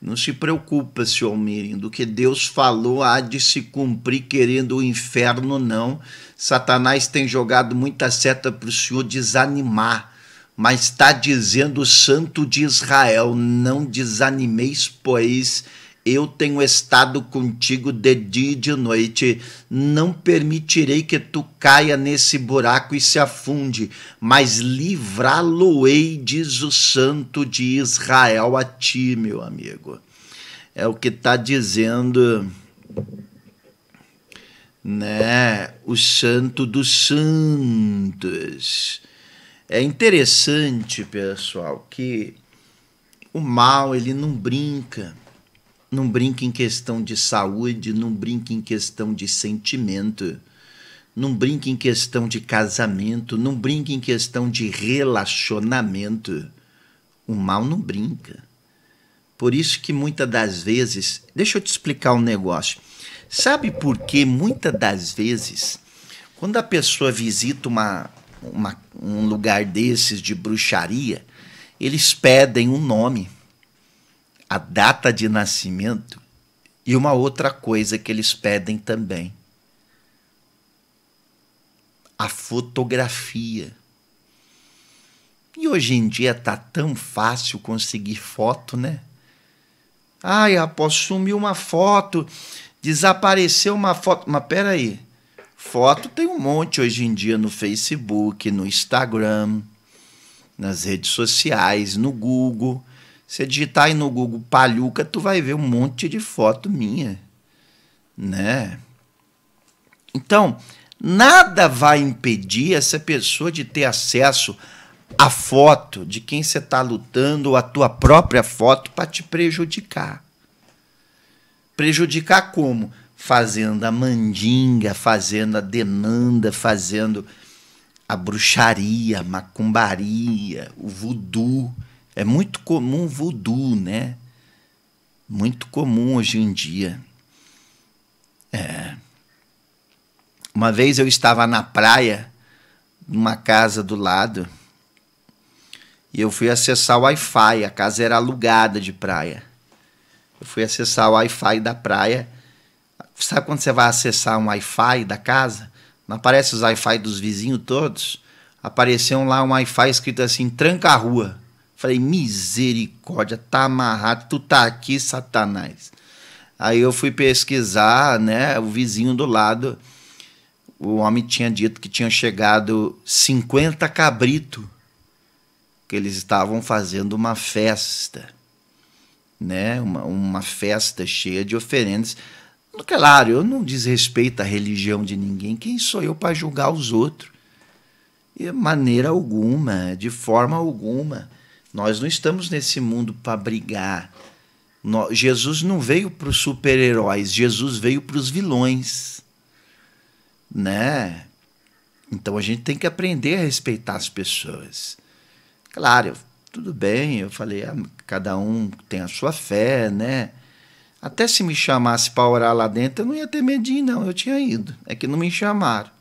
Não se preocupa, senhor Mirim, do que Deus falou há de se cumprir querendo o inferno, não. Satanás tem jogado muita seta para o senhor desanimar, mas está dizendo o santo de Israel: não desanimeis, pois eu tenho estado contigo de dia e de noite. Não permitirei que tu caia nesse buraco e se afunde, mas livrá-lo-ei, diz o Santo de Israel, a ti, meu amigo. É o que está dizendo né, o Santo dos Santos. É interessante, pessoal, que o mal ele não brinca. Não brinque em questão de saúde, não brinque em questão de sentimento, não brinque em questão de casamento, não brinque em questão de relacionamento. O mal não brinca. Por isso que muitas das vezes, deixa eu te explicar um negócio. Sabe por que muitas das vezes, quando a pessoa visita uma, uma, um lugar desses de bruxaria, eles pedem um nome a data de nascimento e uma outra coisa que eles pedem também: a fotografia. E hoje em dia tá tão fácil conseguir foto, né? Ai, após sumir uma foto, desapareceu uma foto. Mas peraí, foto tem um monte hoje em dia no Facebook, no Instagram, nas redes sociais, no Google. Você digitar aí no Google Palhuca, tu vai ver um monte de foto minha, né? Então, nada vai impedir essa pessoa de ter acesso à foto de quem você está lutando ou a tua própria foto para te prejudicar. Prejudicar como? Fazendo a mandinga, fazendo a demanda, fazendo a bruxaria, a macumbaria, o voodoo é muito comum voodoo, né? Muito comum hoje em dia. É. Uma vez eu estava na praia, numa casa do lado, e eu fui acessar o Wi-Fi. A casa era alugada de praia. Eu fui acessar o Wi-Fi da praia. Sabe quando você vai acessar um Wi-Fi da casa? Não aparece os Wi-Fi dos vizinhos todos? Apareceu lá um Wi-Fi escrito assim: tranca a rua. Falei, misericórdia, tá amarrado, tu tá aqui, Satanás. Aí eu fui pesquisar, né? O vizinho do lado, o homem tinha dito que tinham chegado 50 cabrito, que eles estavam fazendo uma festa, né? Uma, uma festa cheia de oferendas. É claro, eu não desrespeito a religião de ninguém. Quem sou eu para julgar os outros? De maneira alguma, de forma alguma. Nós não estamos nesse mundo para brigar. Jesus não veio para os super-heróis, Jesus veio para os vilões. Né? Então a gente tem que aprender a respeitar as pessoas. Claro, tudo bem, eu falei, ah, cada um tem a sua fé, né? Até se me chamasse para orar lá dentro, eu não ia ter medinho, não, eu tinha ido. É que não me chamaram,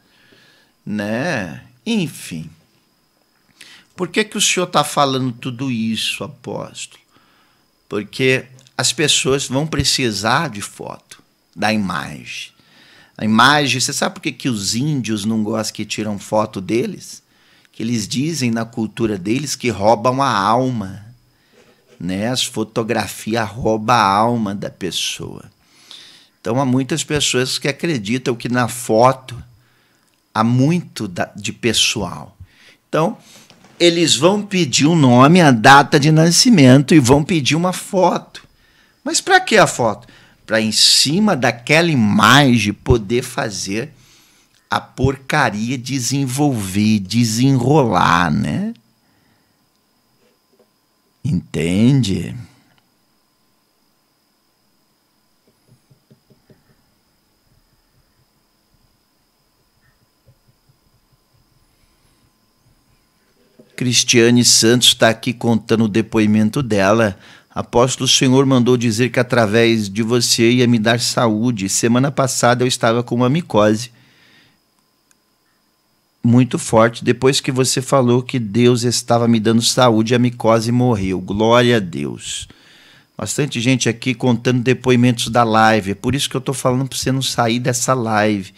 né? Enfim. Por que, que o senhor está falando tudo isso, apóstolo? Porque as pessoas vão precisar de foto, da imagem. A imagem, você sabe por que, que os índios não gostam que tiram foto deles? Que eles dizem na cultura deles que roubam a alma. Né? As fotografias roubam a alma da pessoa. Então há muitas pessoas que acreditam que na foto há muito de pessoal. Então, eles vão pedir o um nome, a data de nascimento e vão pedir uma foto. Mas para que a foto? Para em cima daquela imagem poder fazer a porcaria desenvolver, desenrolar, né? Entende? Cristiane Santos está aqui contando o depoimento dela. Apóstolo, o Senhor mandou dizer que através de você ia me dar saúde. Semana passada eu estava com uma micose muito forte. Depois que você falou que Deus estava me dando saúde, a micose morreu. Glória a Deus. Bastante gente aqui contando depoimentos da live. É por isso que eu estou falando para você não sair dessa live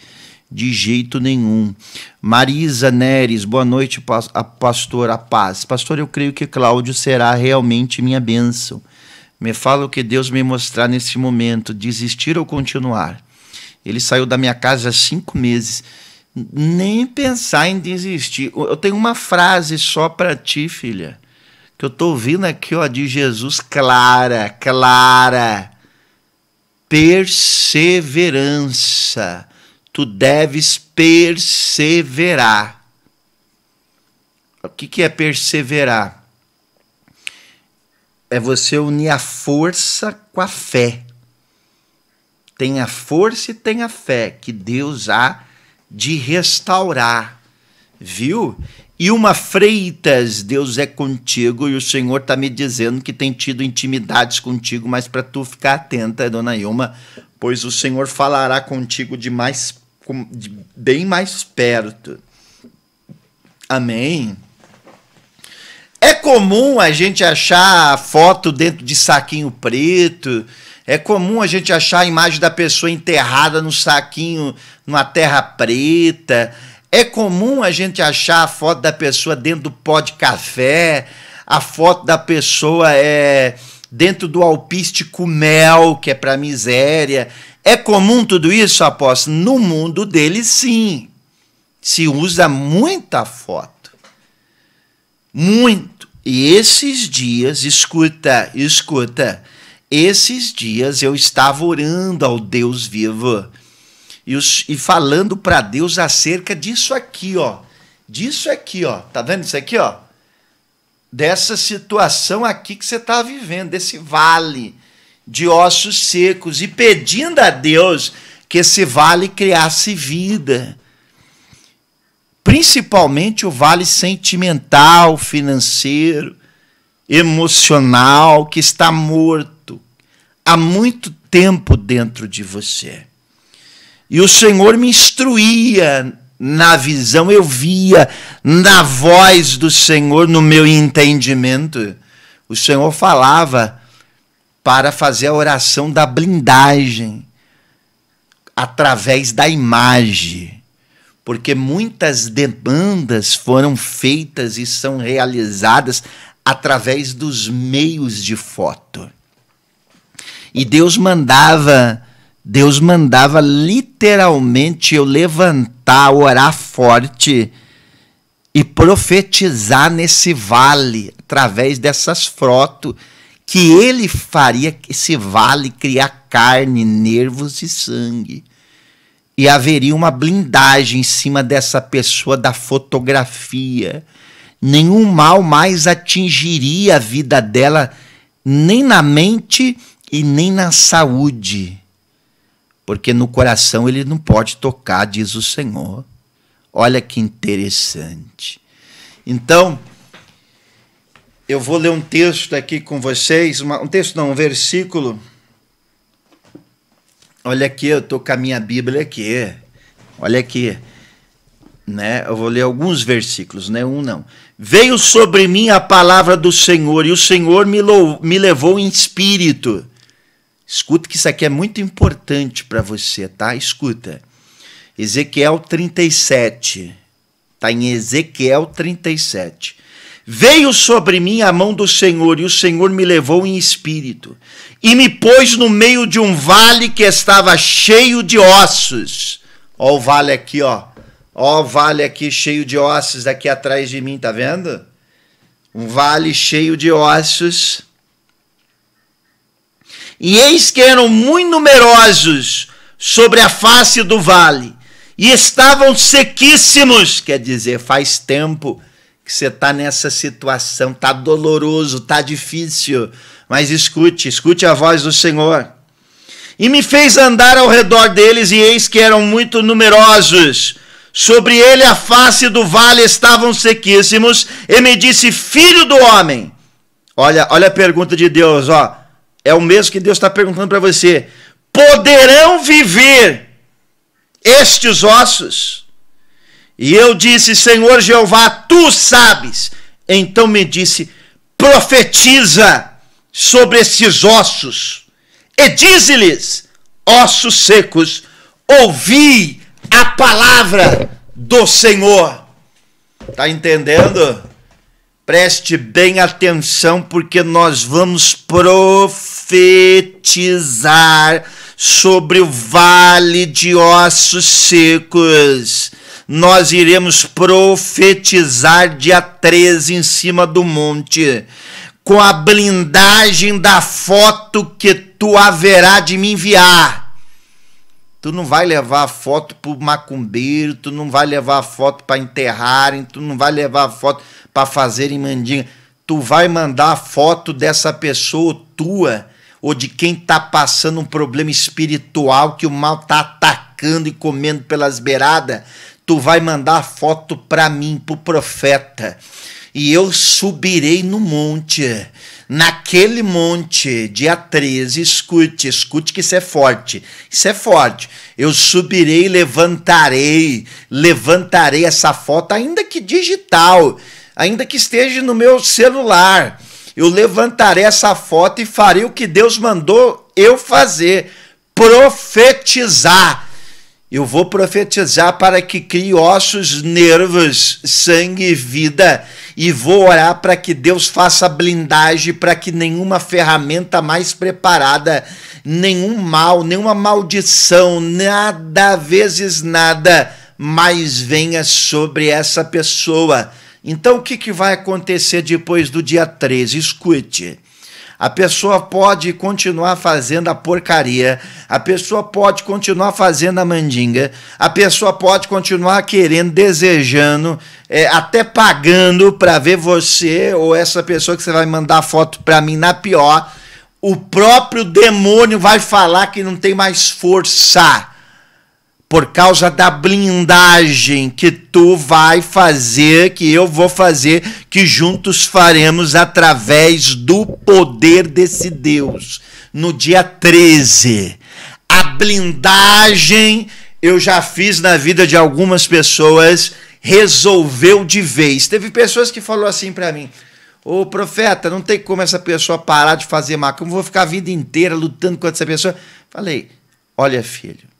de jeito nenhum. Marisa Neres, boa noite, a Paz. Pastor, eu creio que Cláudio será realmente minha bênção. Me fala o que Deus me mostrar nesse momento, desistir ou continuar. Ele saiu da minha casa há cinco meses. Nem pensar em desistir. Eu tenho uma frase só para ti, filha, que eu tô ouvindo aqui, ó, de Jesus, clara, clara. Perseverança tu deves perseverar. O que, que é perseverar? É você unir a força com a fé. Tem a força e tem a fé que Deus há de restaurar. Viu? E uma Freitas, Deus é contigo e o Senhor está me dizendo que tem tido intimidades contigo, mas para tu ficar atenta, dona Ilma, pois o Senhor falará contigo de mais com, de, bem mais perto. Amém? É comum a gente achar foto dentro de saquinho preto. É comum a gente achar a imagem da pessoa enterrada no saquinho, numa terra preta. É comum a gente achar a foto da pessoa dentro do pó de café. A foto da pessoa é dentro do alpiste com mel, que é para miséria. É comum tudo isso, após No mundo dele, sim. Se usa muita foto. Muito. E esses dias, escuta, escuta, esses dias eu estava orando ao Deus vivo e, os, e falando para Deus acerca disso aqui, ó. Disso aqui, ó. Tá vendo isso aqui, ó? Dessa situação aqui que você está vivendo, desse vale de ossos secos e pedindo a Deus que esse vale criasse vida. Principalmente o vale sentimental, financeiro, emocional, que está morto há muito tempo dentro de você. E o Senhor me instruía na visão, eu via na voz do Senhor, no meu entendimento. O Senhor falava para fazer a oração da blindagem através da imagem. Porque muitas demandas foram feitas e são realizadas através dos meios de foto. E Deus mandava, Deus mandava literalmente eu levantar, orar forte e profetizar nesse vale através dessas fotos que ele faria esse vale criar carne, nervos e sangue. E haveria uma blindagem em cima dessa pessoa da fotografia. Nenhum mal mais atingiria a vida dela, nem na mente e nem na saúde. Porque no coração ele não pode tocar, diz o Senhor. Olha que interessante. Então, eu vou ler um texto aqui com vocês, um texto não, um versículo. Olha aqui, eu estou com a minha Bíblia aqui. Olha aqui. Né? Eu vou ler alguns versículos, né? Um não. Veio sobre mim a palavra do Senhor e o Senhor me, me levou em espírito. Escuta que isso aqui é muito importante para você, tá? Escuta. Ezequiel 37. Tá em Ezequiel 37. Veio sobre mim a mão do Senhor, e o Senhor me levou em espírito, e me pôs no meio de um vale que estava cheio de ossos. Ó, o vale aqui, ó. Ó, o vale aqui cheio de ossos aqui atrás de mim, tá vendo? Um vale cheio de ossos. E eis que eram muito numerosos sobre a face do vale, e estavam sequíssimos, quer dizer, faz tempo que você está nessa situação, está doloroso, está difícil, mas escute, escute a voz do Senhor. E me fez andar ao redor deles, e eis que eram muito numerosos. Sobre ele a face do vale estavam sequíssimos, e me disse: Filho do homem. Olha, olha a pergunta de Deus, ó. É o mesmo que Deus está perguntando para você: poderão viver estes ossos? E eu disse: Senhor Jeová, tu sabes. Então me disse: profetiza sobre esses ossos e dize-lhes: ossos secos, ouvi a palavra do Senhor. Tá entendendo? Preste bem atenção, porque nós vamos profetizar sobre o vale de ossos secos nós iremos profetizar dia 13 em cima do monte, com a blindagem da foto que tu haverá de me enviar. Tu não vai levar a foto para o macumbeiro, tu não vai levar a foto para enterrarem, tu não vai levar a foto para fazerem mandinga. Tu vai mandar a foto dessa pessoa tua ou de quem está passando um problema espiritual que o mal está atacando e comendo pelas beiradas tu vai mandar a foto para mim, pro profeta, e eu subirei no monte. Naquele monte, dia 13, escute, escute que isso é forte. Isso é forte. Eu subirei, levantarei, levantarei essa foto, ainda que digital, ainda que esteja no meu celular. Eu levantarei essa foto e farei o que Deus mandou eu fazer: profetizar eu vou profetizar para que crie ossos, nervos, sangue e vida. E vou orar para que Deus faça blindagem, para que nenhuma ferramenta mais preparada, nenhum mal, nenhuma maldição, nada, vezes nada, mais venha sobre essa pessoa. Então, o que, que vai acontecer depois do dia 13? Escute. A pessoa pode continuar fazendo a porcaria, a pessoa pode continuar fazendo a mandinga, a pessoa pode continuar querendo, desejando, é, até pagando para ver você ou essa pessoa que você vai mandar foto para mim na pior. O próprio demônio vai falar que não tem mais força por causa da blindagem que tu vai fazer, que eu vou fazer, que juntos faremos através do poder desse Deus. No dia 13, a blindagem eu já fiz na vida de algumas pessoas, resolveu de vez. Teve pessoas que falou assim para mim: "Ô profeta, não tem como essa pessoa parar de fazer macumba, vou ficar a vida inteira lutando contra essa pessoa". Falei: "Olha, filho,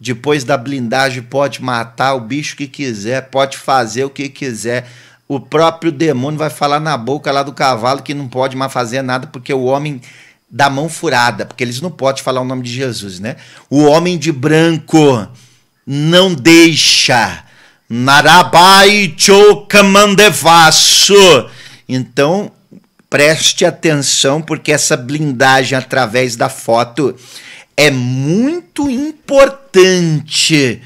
depois da blindagem pode matar o bicho que quiser, pode fazer o que quiser. O próprio demônio vai falar na boca lá do cavalo que não pode mais fazer nada porque o homem da mão furada, porque eles não podem falar o nome de Jesus, né? O homem de branco não deixa. Narabai chocamandevasso. Então, preste atenção porque essa blindagem através da foto é muito importante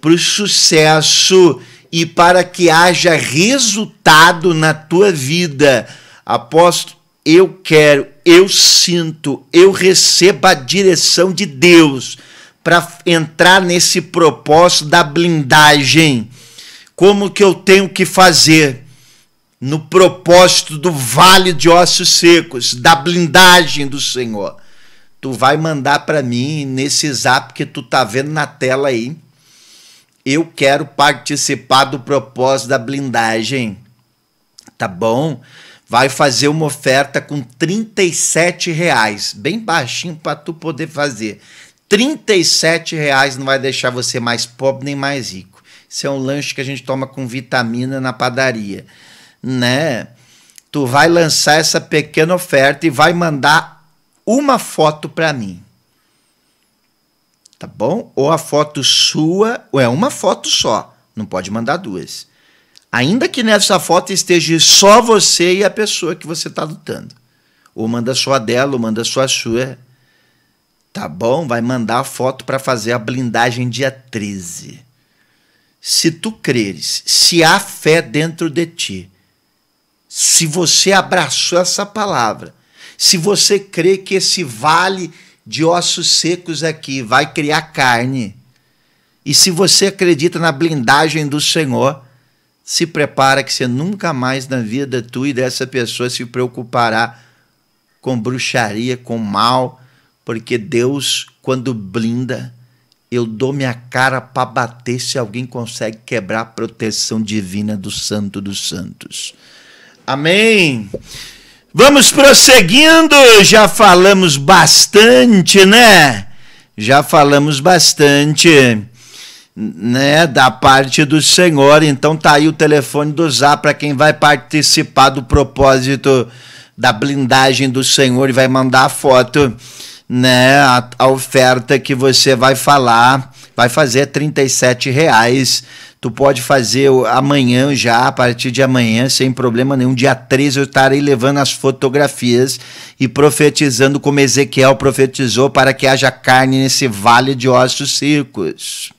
para o sucesso e para que haja resultado na tua vida. Aposto, eu quero, eu sinto, eu recebo a direção de Deus para entrar nesse propósito da blindagem. Como que eu tenho que fazer? No propósito do vale de ossos secos, da blindagem do Senhor tu vai mandar para mim nesse zap que tu tá vendo na tela aí. Eu quero participar do propósito da blindagem. Tá bom? Vai fazer uma oferta com 37 reais, bem baixinho para tu poder fazer. 37 reais não vai deixar você mais pobre nem mais rico. Isso é um lanche que a gente toma com vitamina na padaria, né? Tu vai lançar essa pequena oferta e vai mandar uma foto para mim. Tá bom? Ou a foto sua, ou é uma foto só, não pode mandar duas. Ainda que nessa foto esteja só você e a pessoa que você está lutando. Ou manda só a dela, ou manda só a sua. Tá bom? Vai mandar a foto para fazer a blindagem dia 13. Se tu creres, se há fé dentro de ti, se você abraçou essa palavra, se você crê que esse vale de ossos secos aqui vai criar carne, e se você acredita na blindagem do Senhor, se prepara que você nunca mais na vida tua e dessa pessoa se preocupará com bruxaria, com mal, porque Deus, quando blinda, eu dou minha cara para bater se alguém consegue quebrar a proteção divina do Santo dos Santos. Amém. Vamos prosseguindo, já falamos bastante, né? Já falamos bastante, né, da parte do Senhor. Então tá aí o telefone do Zap para quem vai participar do propósito da blindagem do Senhor e vai mandar a foto, né, a, a oferta que você vai falar vai fazer R$ reais. Tu pode fazer amanhã já, a partir de amanhã, sem problema nenhum. Dia 13 eu estarei levando as fotografias e profetizando como Ezequiel profetizou para que haja carne nesse vale de ossos circos.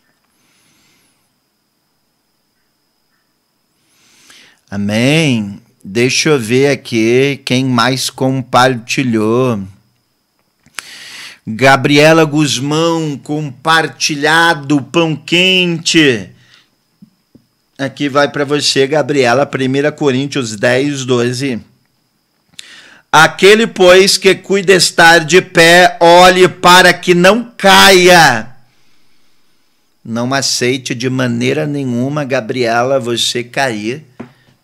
Amém. Deixa eu ver aqui quem mais compartilhou. Gabriela Guzmão, compartilhado, pão quente. Aqui vai para você, Gabriela, 1 Coríntios 10, 12. Aquele, pois, que cuida estar de pé, olhe para que não caia. Não aceite de maneira nenhuma, Gabriela, você cair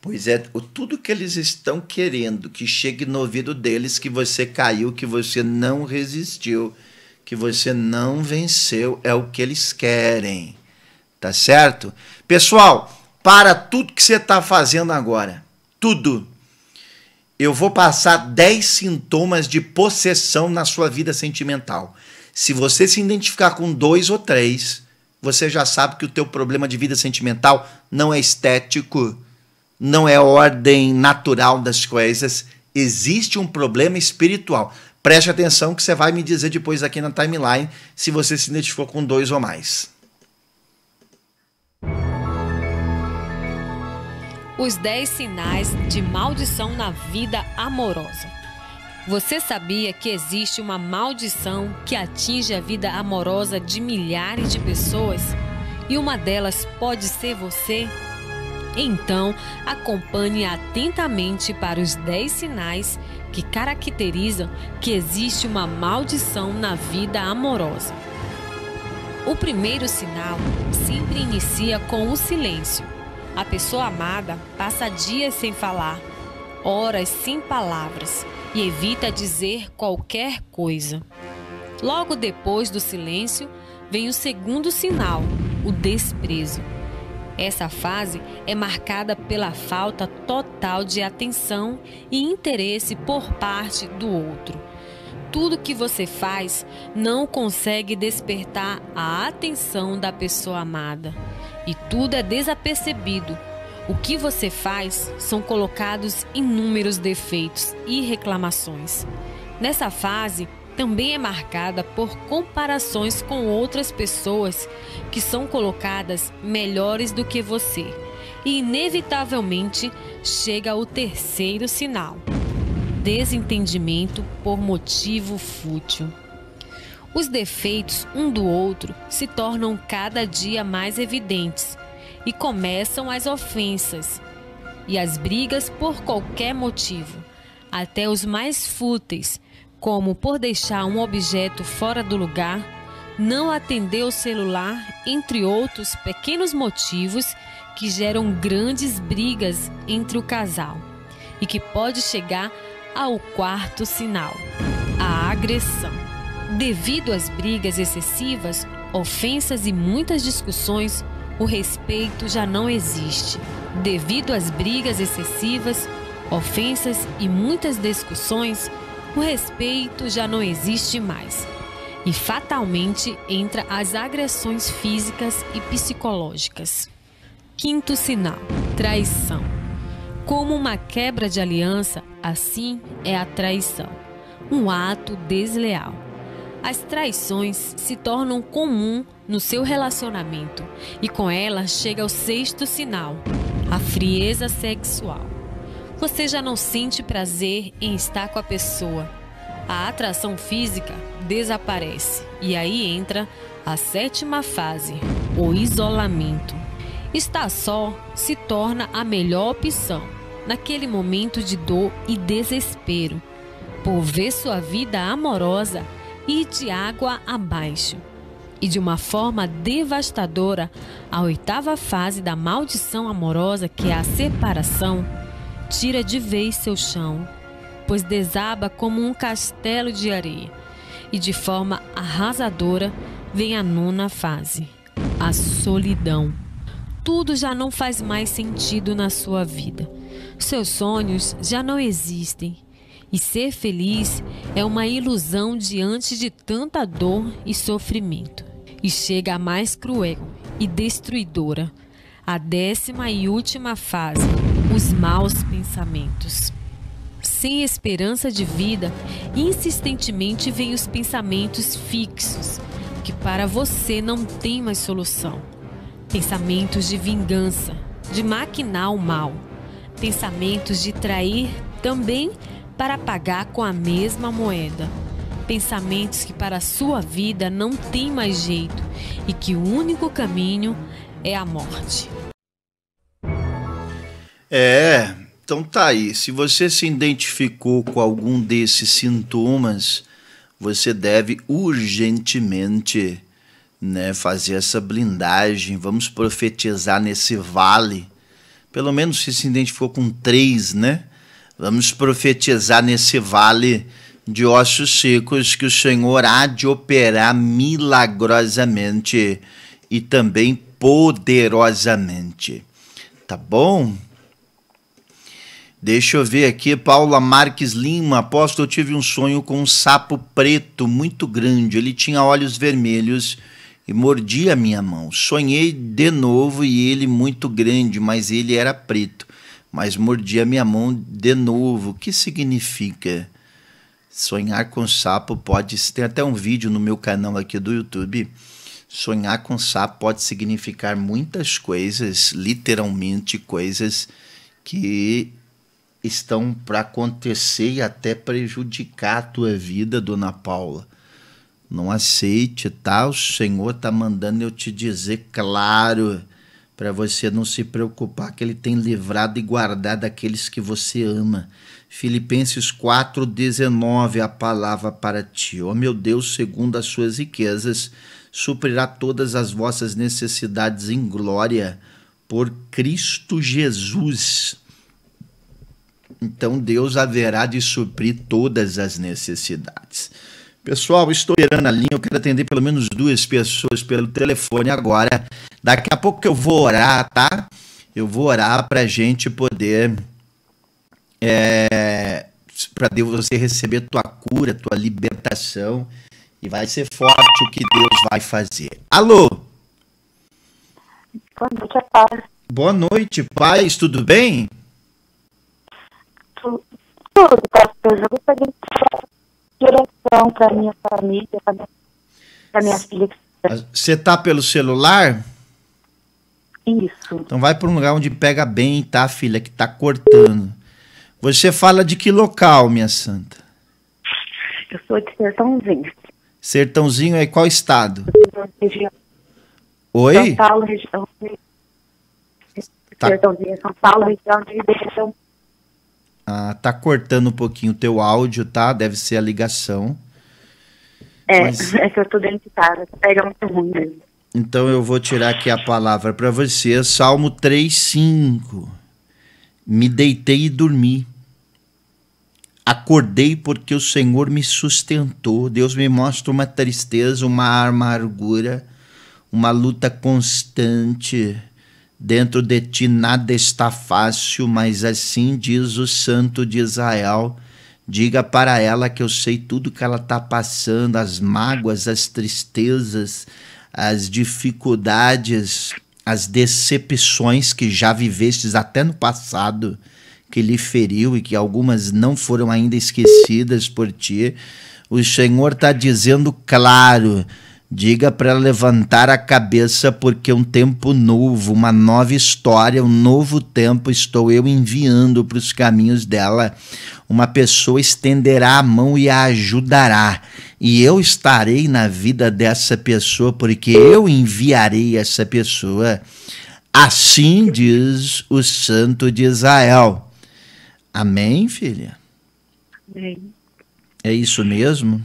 Pois é, tudo que eles estão querendo que chegue no ouvido deles que você caiu, que você não resistiu, que você não venceu, é o que eles querem. Tá certo? Pessoal, para tudo que você está fazendo agora. Tudo. Eu vou passar 10 sintomas de possessão na sua vida sentimental. Se você se identificar com dois ou três, você já sabe que o teu problema de vida sentimental não é estético não é ordem natural das coisas, existe um problema espiritual. Preste atenção que você vai me dizer depois aqui na timeline se você se identificou com dois ou
mais. Os 10 sinais de maldição na vida amorosa. Você sabia que existe uma maldição que atinge a vida amorosa de milhares de pessoas? E uma delas pode ser você? Então, acompanhe atentamente para os 10 sinais que caracterizam que existe uma maldição na vida amorosa. O primeiro sinal sempre inicia com o silêncio. A pessoa amada passa dias sem falar, horas sem palavras e evita dizer qualquer coisa. Logo depois do silêncio, vem o segundo sinal, o desprezo. Essa fase é marcada pela falta total de atenção e interesse por parte do outro. Tudo que você faz não consegue despertar a atenção da pessoa amada e tudo é desapercebido. O que você faz são colocados inúmeros defeitos e reclamações. Nessa fase, também é marcada por comparações com outras pessoas que são colocadas melhores do que você. E inevitavelmente chega o terceiro sinal: desentendimento por motivo fútil. Os defeitos um do outro se tornam cada dia mais evidentes e começam as ofensas e as brigas por qualquer motivo, até os mais fúteis, como por deixar um objeto fora do lugar, não atender o celular, entre outros pequenos motivos que geram grandes brigas entre o casal e que pode chegar ao quarto sinal, a agressão. Devido às brigas excessivas, ofensas e muitas discussões, o respeito já não existe. Devido às brigas excessivas, ofensas e muitas discussões, o respeito já não existe mais e fatalmente entra as agressões físicas e psicológicas. Quinto sinal: traição. Como uma quebra de aliança, assim é a traição, um ato desleal. As traições se tornam comum no seu relacionamento e com ela chega o sexto sinal: a frieza sexual você já não sente prazer em estar com a pessoa. A atração física desaparece e aí entra a sétima fase, o isolamento. Estar só se torna a melhor opção naquele momento de dor e desespero, por ver sua vida amorosa ir de água abaixo. E de uma forma devastadora, a oitava fase da maldição amorosa, que é a separação, tira de vez seu chão, pois desaba como um castelo de areia, e de forma arrasadora vem a nona fase, a solidão. Tudo já não faz mais sentido na sua vida. Seus sonhos já não existem. E ser feliz é uma ilusão diante de tanta dor e sofrimento. E chega a mais cruel e destruidora, a décima e última fase, os maus pensamentos. Sem esperança de vida, insistentemente vêm os pensamentos fixos, que para você não tem mais solução. Pensamentos de vingança, de maquinar o mal. Pensamentos de trair também para pagar com a mesma moeda. Pensamentos que para a sua vida não tem mais jeito e que o único caminho é a morte.
É, então tá aí. Se você se identificou com algum desses sintomas, você deve urgentemente né, fazer essa blindagem. Vamos profetizar nesse vale. Pelo menos se se identificou com três, né? Vamos profetizar nesse vale de ossos secos que o Senhor há de operar milagrosamente e também poderosamente. Tá bom? Deixa eu ver aqui, Paula Marques Lima. Aposto eu tive um sonho com um sapo preto muito grande. Ele tinha olhos vermelhos e mordia a minha mão. Sonhei de novo e ele muito grande, mas ele era preto. Mas mordia a minha mão de novo. O que significa? Sonhar com sapo pode. Tem até um vídeo no meu canal aqui do YouTube. Sonhar com sapo pode significar muitas coisas, literalmente coisas que estão para acontecer e até prejudicar a tua vida, dona Paula. Não aceite, tá? O Senhor está mandando eu te dizer claro para você não se preocupar que ele tem livrado e guardado aqueles que você ama. Filipenses 4:19 a palavra para ti. Ó oh, meu Deus, segundo as suas riquezas, suprirá todas as vossas necessidades em glória por Cristo Jesus então Deus haverá de suprir todas as necessidades. Pessoal, estou esperando a linha, eu quero atender pelo menos duas pessoas pelo telefone agora. Daqui a pouco eu vou orar, tá? Eu vou orar para a gente poder. É, para Deus você receber tua cura, tua libertação. E vai ser forte o que Deus vai fazer. Alô?
Boa noite, pai.
Boa noite, paz, tudo bem?
tudo para os para direção para minha família, para minha filha.
Você tá pelo celular? Isso. Então vai para um lugar onde pega bem, tá, filha, que tá cortando. Você fala de que local, minha santa?
Eu sou de Sertãozinho.
Sertãozinho é qual estado? Região. Oi? São
Paulo, região. Tá. Sertãozinho, São Paulo, região de Ribeirão
ah, tá cortando um pouquinho o teu áudio, tá? Deve ser a ligação.
É, Mas... é que eu tô dentro de casa, tá pega muito ruim mesmo.
Então eu vou tirar aqui a palavra para você, Salmo 3:5. Me deitei e dormi. Acordei porque o Senhor me sustentou. Deus me mostra uma tristeza, uma amargura, uma luta constante Dentro de ti nada está fácil, mas assim diz o Santo de Israel. Diga para ela que eu sei tudo que ela está passando, as mágoas, as tristezas, as dificuldades, as decepções que já vivestes até no passado, que lhe feriu e que algumas não foram ainda esquecidas por ti. O Senhor está dizendo claro Diga para ela levantar a cabeça, porque um tempo novo, uma nova história, um novo tempo estou eu enviando para os caminhos dela. Uma pessoa estenderá a mão e a ajudará, e eu estarei na vida dessa pessoa, porque eu enviarei essa pessoa. Assim diz o Santo de Israel. Amém, filha? Amém. É isso mesmo?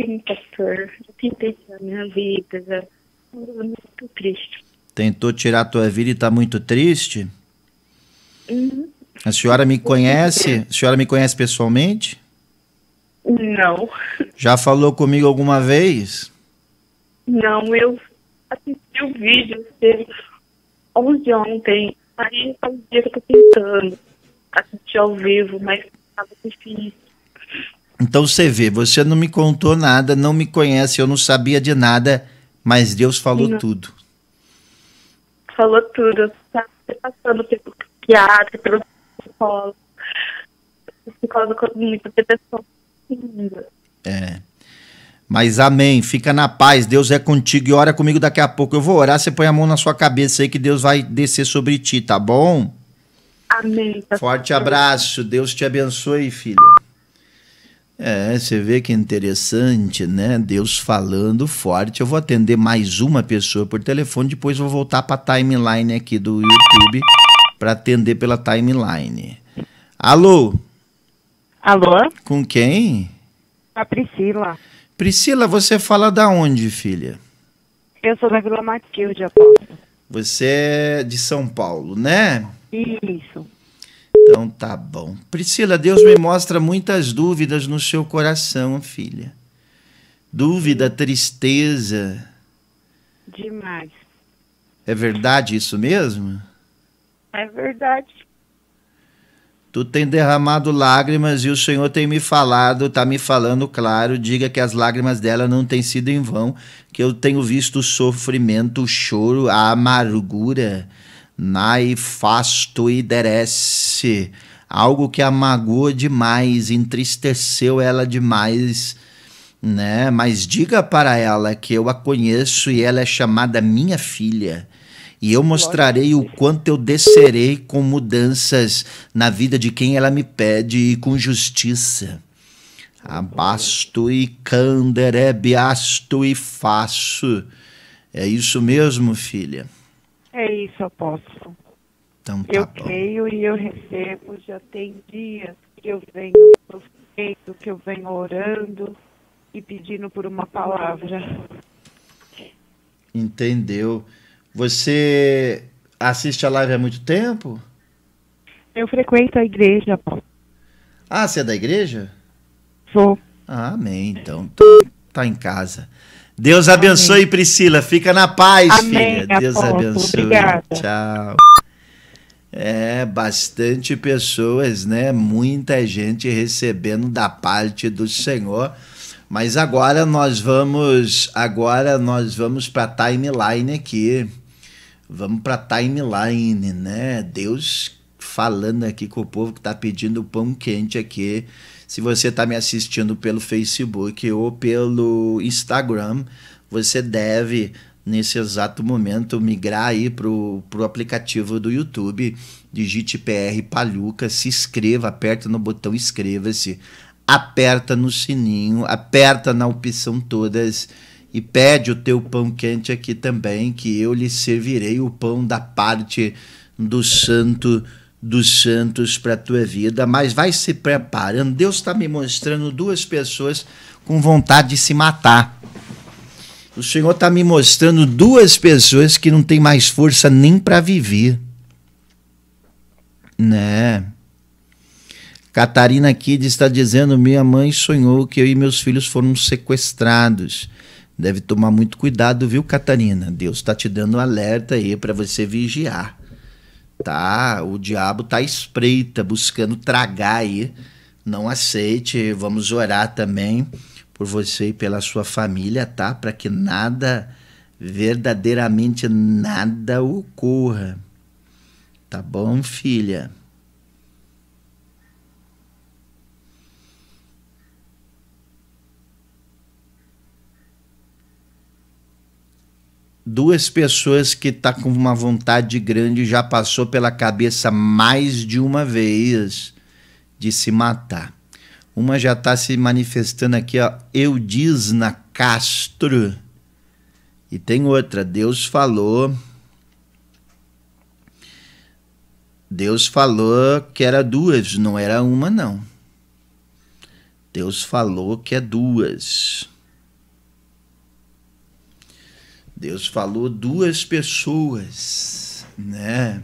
Sim, pastor. Eu tentei tirar minha vida. Já. muito triste.
Tentou tirar a tua vida e está muito triste? Uhum. A senhora me conhece? A senhora me conhece pessoalmente?
Não.
Já falou comigo alguma vez?
Não,
eu assisti o um vídeo dele de ontem. Aí faz um dia que eu tô tentando assistir ao vivo, mas tava difícil.
Então você vê, você não me contou nada, não me conhece, eu não sabia de nada, mas Deus falou tudo.
Falou tudo. Está passando pelo
psiquiatra, pelo psicólogo. O psicólogo comigo, tá
É. Mas amém, fica na paz, Deus é contigo e ora comigo daqui a pouco. Eu vou orar, você põe a mão na sua cabeça aí que Deus vai descer sobre ti, tá bom? Amém. Forte abraço, Deus te abençoe, filha. É, você vê que interessante, né? Deus falando forte. Eu vou atender mais uma pessoa por telefone, depois vou voltar para a timeline aqui do YouTube para atender pela timeline. Alô? Alô? Com quem? A Priscila. Priscila, você fala da onde, filha?
Eu sou da Vila Matilde, aposto.
Você é de São Paulo, né?
Isso.
Então tá bom. Priscila, Deus me mostra muitas dúvidas no seu coração, filha. Dúvida, tristeza. Demais. É verdade isso mesmo?
É verdade.
Tu tem derramado lágrimas e o Senhor tem me falado, tá me falando claro, diga que as lágrimas dela não têm sido em vão, que eu tenho visto o sofrimento, o choro, a amargura fasto e derece, algo que a amagou demais, entristeceu ela demais, né? Mas diga para ela que eu a conheço e ela é chamada minha filha. E eu mostrarei o quanto eu descerei com mudanças na vida de quem ela me pede e com justiça. Abasto e canderebe, asto e faço. É isso mesmo, filha.
É isso, apóstolo. Então, tá eu bom. creio e eu recebo, já tem dias que eu venho sofrendo, que eu venho orando e pedindo por uma palavra.
Entendeu. Você assiste a live há muito tempo? Eu frequento a igreja, apóstolo. Ah, você é da igreja? Sou. Ah, amém. Então, tá, tá em casa. Deus abençoe, Amém. Priscila. Fica na paz, Amém, filha. Deus abençoe. Obrigada. Tchau. É, bastante pessoas, né? Muita gente recebendo da parte do Senhor. Mas agora nós vamos, agora nós vamos para timeline aqui. Vamos para timeline, né? Deus falando aqui com o povo que está pedindo pão quente aqui se você está me assistindo pelo Facebook ou pelo Instagram, você deve nesse exato momento migrar aí para o aplicativo do YouTube, digite PR Paluca, se inscreva, aperta no botão inscreva-se, aperta no sininho, aperta na opção todas e pede o teu pão quente aqui também, que eu lhe servirei o pão da parte do santo dos santos para a tua vida, mas vai se preparando. Deus está me mostrando duas pessoas com vontade de se matar. O Senhor está me mostrando duas pessoas que não têm mais força nem para viver. Né? Catarina Kidd está dizendo: Minha mãe sonhou que eu e meus filhos foram sequestrados. Deve tomar muito cuidado, viu, Catarina? Deus está te dando um alerta aí para você vigiar tá? O diabo tá espreita, buscando tragar aí. Não aceite, vamos orar também por você e pela sua família, tá? Para que nada, verdadeiramente nada ocorra. Tá bom, filha? duas pessoas que tá com uma vontade grande já passou pela cabeça mais de uma vez de se matar. Uma já está se manifestando aqui, ó, Eudisna Castro. E tem outra, Deus falou. Deus falou que era duas, não era uma, não. Deus falou que é duas. Deus falou duas pessoas, né?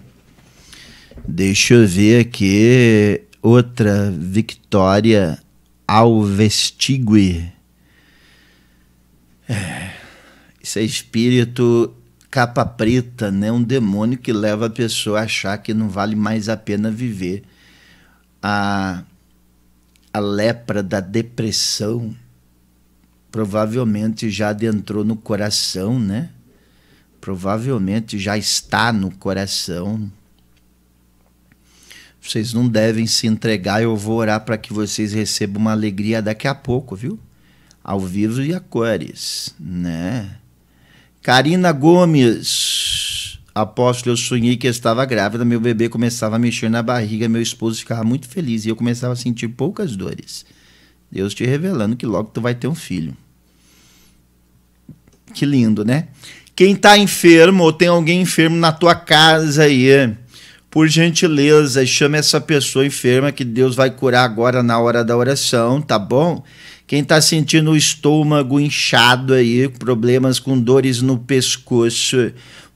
Deixa eu ver aqui outra Victoria Alvestigue. É, isso é espírito capa preta, né? Um demônio que leva a pessoa a achar que não vale mais a pena viver. A, a lepra da depressão provavelmente já adentrou no coração, né? Provavelmente já está no coração. Vocês não devem se entregar, eu vou orar para que vocês recebam uma alegria daqui a pouco, viu? Ao vivo e a cores, né? Karina Gomes. Apóstolo, eu sonhei que estava grávida, meu bebê começava a mexer na barriga, meu esposo ficava muito feliz e eu começava a sentir poucas dores. Deus te revelando que logo tu vai ter um filho. Que lindo, né? Quem está enfermo ou tem alguém enfermo na tua casa aí, por gentileza, chama essa pessoa enferma que Deus vai curar agora na hora da oração, tá bom? Quem está sentindo o estômago inchado aí, problemas com dores no pescoço,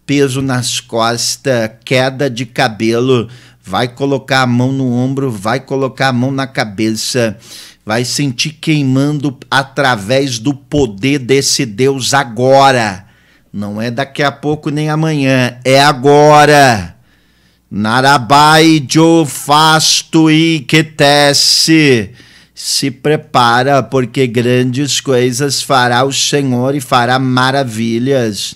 peso nas costas, queda de cabelo, vai colocar a mão no ombro, vai colocar a mão na cabeça, vai sentir queimando através do poder desse Deus agora. Não é daqui a pouco nem amanhã, é agora. Narabai fasto e quetesse. Se prepara, porque grandes coisas fará o Senhor e fará maravilhas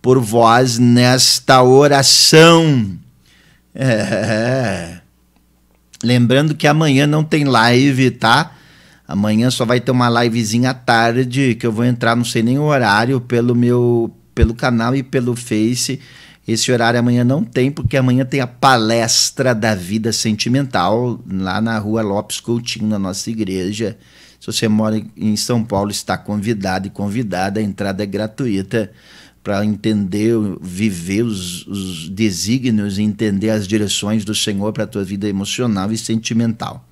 por vós nesta oração. É. Lembrando que amanhã não tem live, tá? Amanhã só vai ter uma livezinha à tarde que eu vou entrar, não sei nem o horário, pelo meu pelo canal e pelo Face. Esse horário amanhã não tem, porque amanhã tem a palestra da vida sentimental lá na rua Lopes Coutinho, na nossa igreja. Se você mora em São Paulo, está convidado e convidada, a entrada é gratuita para entender, viver os, os desígnios e entender as direções do Senhor para a tua vida emocional e sentimental.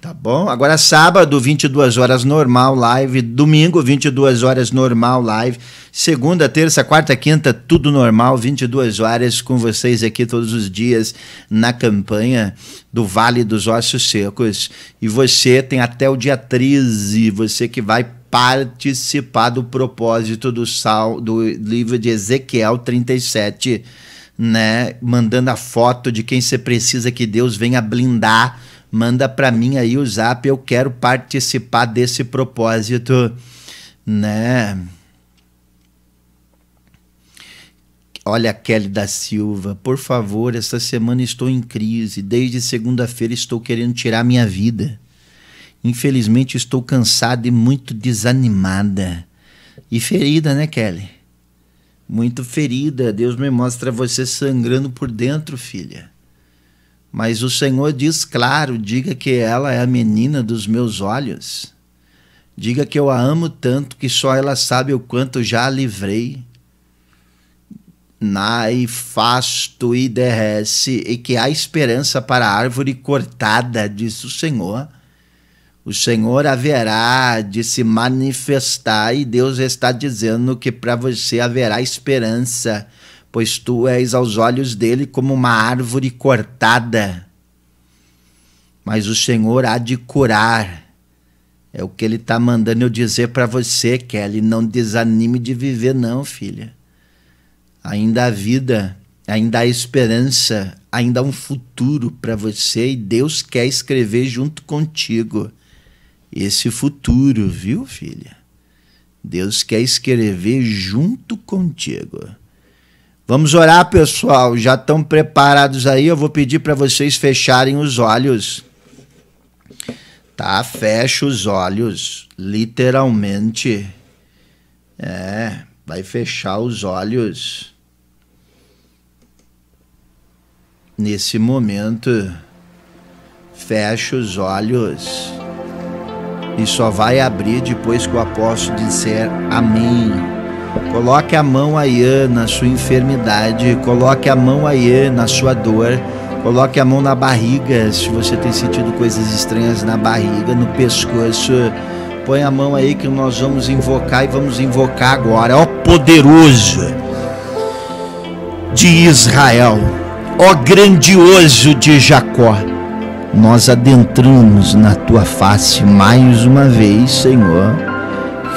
Tá bom? Agora sábado, 22 horas normal live, domingo 22 horas normal live, segunda, terça, quarta, quinta, tudo normal, 22 horas com vocês aqui todos os dias na campanha do Vale dos Ossos Secos. E você tem até o dia 13, você que vai participar do propósito do, sal, do livro de Ezequiel 37, né? Mandando a foto de quem você precisa que Deus venha blindar. Manda para mim aí o zap, eu quero participar desse propósito, né? Olha, Kelly da Silva, por favor, esta semana estou em crise. Desde segunda-feira estou querendo tirar minha vida. Infelizmente estou cansada e muito desanimada. E ferida, né, Kelly? Muito ferida. Deus me mostra você sangrando por dentro, filha. Mas o Senhor diz claro: diga que ela é a menina dos meus olhos. Diga que eu a amo tanto que só ela sabe o quanto já a livrei. Nai, fasto e derrece, e que há esperança para a árvore cortada, disse o Senhor o Senhor haverá de se manifestar e Deus está dizendo que para você haverá esperança, pois tu és aos olhos dele como uma árvore cortada. Mas o Senhor há de curar. É o que ele está mandando eu dizer para você, Kelly. Não desanime de viver, não, filha. Ainda há vida, ainda há esperança, ainda há um futuro para você e Deus quer escrever junto contigo esse futuro, viu, filha? Deus quer escrever junto contigo. Vamos orar, pessoal. Já estão preparados aí? Eu vou pedir para vocês fecharem os olhos. Tá? Fecha os olhos, literalmente. É, vai fechar os olhos. Nesse momento, fecha os olhos e só vai abrir depois que o apóstolo disser amém. Coloque a mão aí na sua enfermidade, coloque a mão aí na sua dor, coloque a mão na barriga, se você tem sentido coisas estranhas na barriga, no pescoço. Põe a mão aí que nós vamos invocar e vamos invocar agora, ó poderoso de Israel, ó grandioso de Jacó nós adentramos na tua face mais uma vez, Senhor,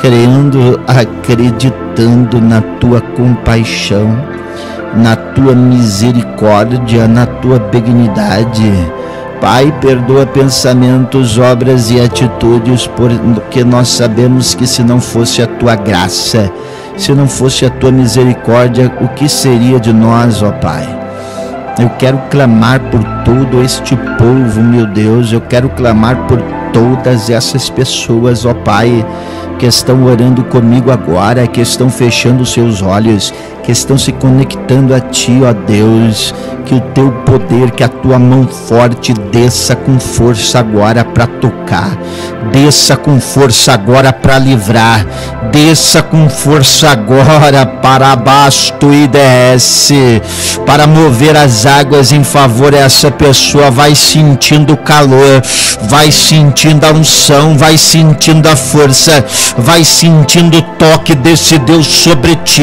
crendo, acreditando na tua compaixão, na tua misericórdia, na tua benignidade. Pai, perdoa pensamentos, obras e atitudes, porque nós sabemos que se não fosse a tua graça, se não fosse a tua misericórdia, o que seria de nós, ó Pai? Eu quero clamar por todo este povo, meu Deus. Eu quero clamar por todas essas pessoas, ó Pai que estão orando comigo agora, que estão fechando seus olhos, que estão se conectando a Ti, ó Deus. Que o Teu poder, que a Tua mão forte desça com força agora para tocar, desça com força agora para livrar, desça com força agora para abasto e desce, para mover as águas em favor essa pessoa. Vai sentindo o calor, vai sentindo a unção, vai sentindo a força vai sentindo o toque desse Deus sobre ti,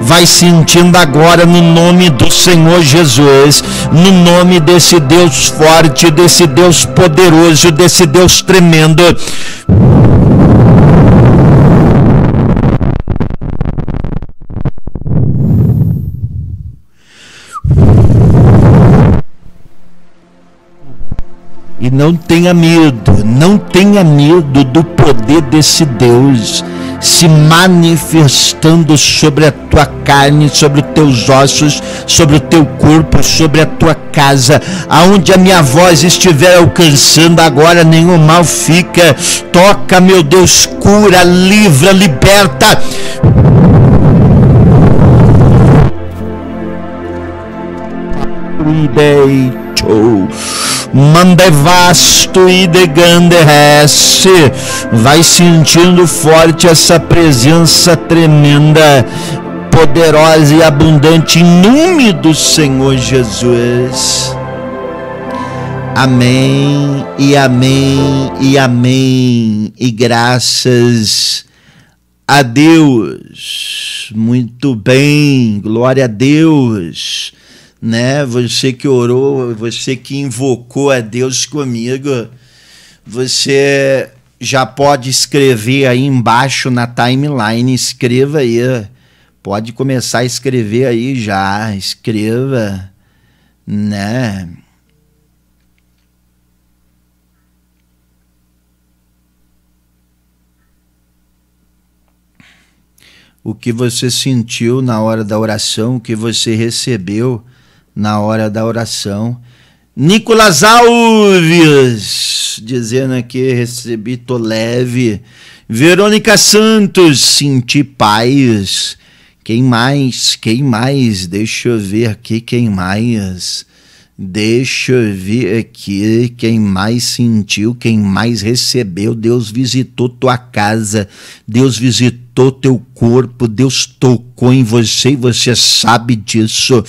vai sentindo agora no nome do Senhor Jesus, no nome desse Deus forte, desse Deus poderoso, desse Deus tremendo. E não tenha medo, não tenha medo do poder desse Deus se manifestando sobre a tua carne, sobre os teus ossos, sobre o teu corpo, sobre a tua casa. Aonde a minha voz estiver alcançando agora, nenhum mal fica. Toca, meu Deus, cura, livra, liberta. Libertou. Mande vasto e deganderreste. Vai sentindo forte essa presença tremenda, poderosa e abundante em nome do Senhor Jesus. Amém e amém e amém e graças a Deus. Muito bem, glória a Deus né? Você que orou, você que invocou a Deus comigo, você já pode escrever aí embaixo na timeline, escreva aí. Pode começar a escrever aí já, escreva, né? O que você sentiu na hora da oração, o que você recebeu na hora da oração. Nicolas Alves, dizendo aqui, recebi, tô leve. Verônica Santos, senti paz. Quem mais? Quem mais? Deixa eu ver aqui quem mais. Deixa eu ver aqui quem mais sentiu, quem mais recebeu. Deus visitou tua casa, Deus visitou teu corpo, Deus tocou em você e você sabe disso.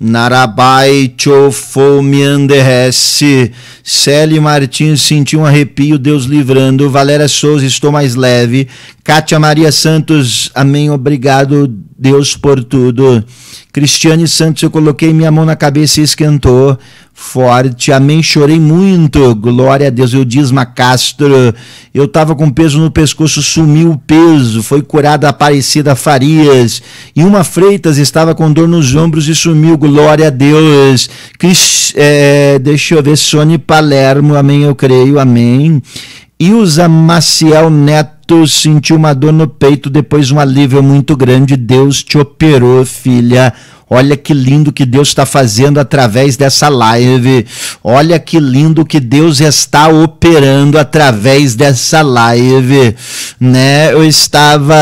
Narabai Chofomianderesse. Célio Martins sentiu um arrepio, Deus livrando. Valéria Souza, estou mais leve. Cátia Maria Santos, amém, obrigado, Deus, por tudo. Cristiane Santos, eu coloquei minha mão na cabeça e esquentou forte, amém, chorei muito, glória a Deus. diz Macastro, eu estava com peso no pescoço, sumiu o peso, foi curada a Aparecida Farias. E uma Freitas estava com dor nos ombros e sumiu, glória a Deus. Cris, é, deixa eu ver, Sônia Palermo, amém, eu creio, amém. Ilza Maciel Neto, peito, senti uma dor no peito, depois um alívio muito grande. Deus te operou, filha. Olha que lindo que Deus está fazendo através dessa live. Olha que lindo que Deus está operando através dessa live, né? Eu estava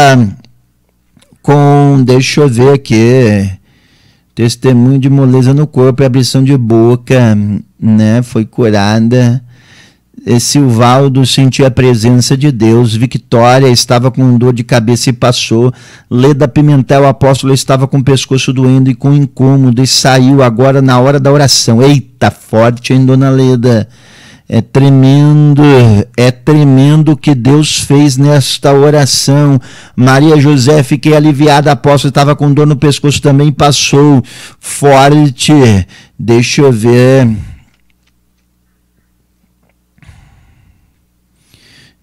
com, deixa eu ver aqui, testemunho de moleza no corpo e abrição de boca, né? Foi curada. Silvaldo sentiu a presença de Deus. Victória estava com dor de cabeça e passou. Leda Pimentel, apóstolo, estava com o pescoço doendo e com incômodo e saiu agora na hora da oração. Eita, forte, hein, dona Leda? É tremendo, é tremendo o que Deus fez nesta oração. Maria José, fiquei aliviada, apóstolo, estava com dor no pescoço também, passou forte. Deixa eu ver.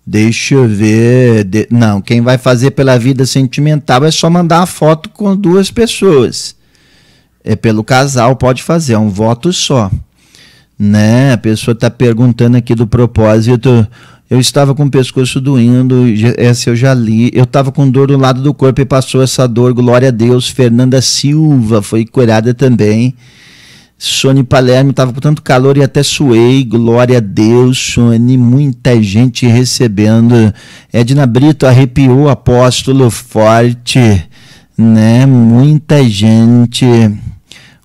Deixa eu ver. De... Não, quem vai fazer pela vida sentimental é só mandar a foto com duas pessoas. É pelo casal, pode fazer, é um voto só. Né? A pessoa está perguntando aqui do propósito. Eu estava com o pescoço doendo, essa eu já li. Eu estava com dor do lado do corpo e passou essa dor, glória a Deus. Fernanda Silva foi curada também. Sony Palermo estava com tanto calor e até suei. Glória a Deus, Sony. Muita gente recebendo. Edna Brito arrepiou, apóstolo forte, né? Muita gente.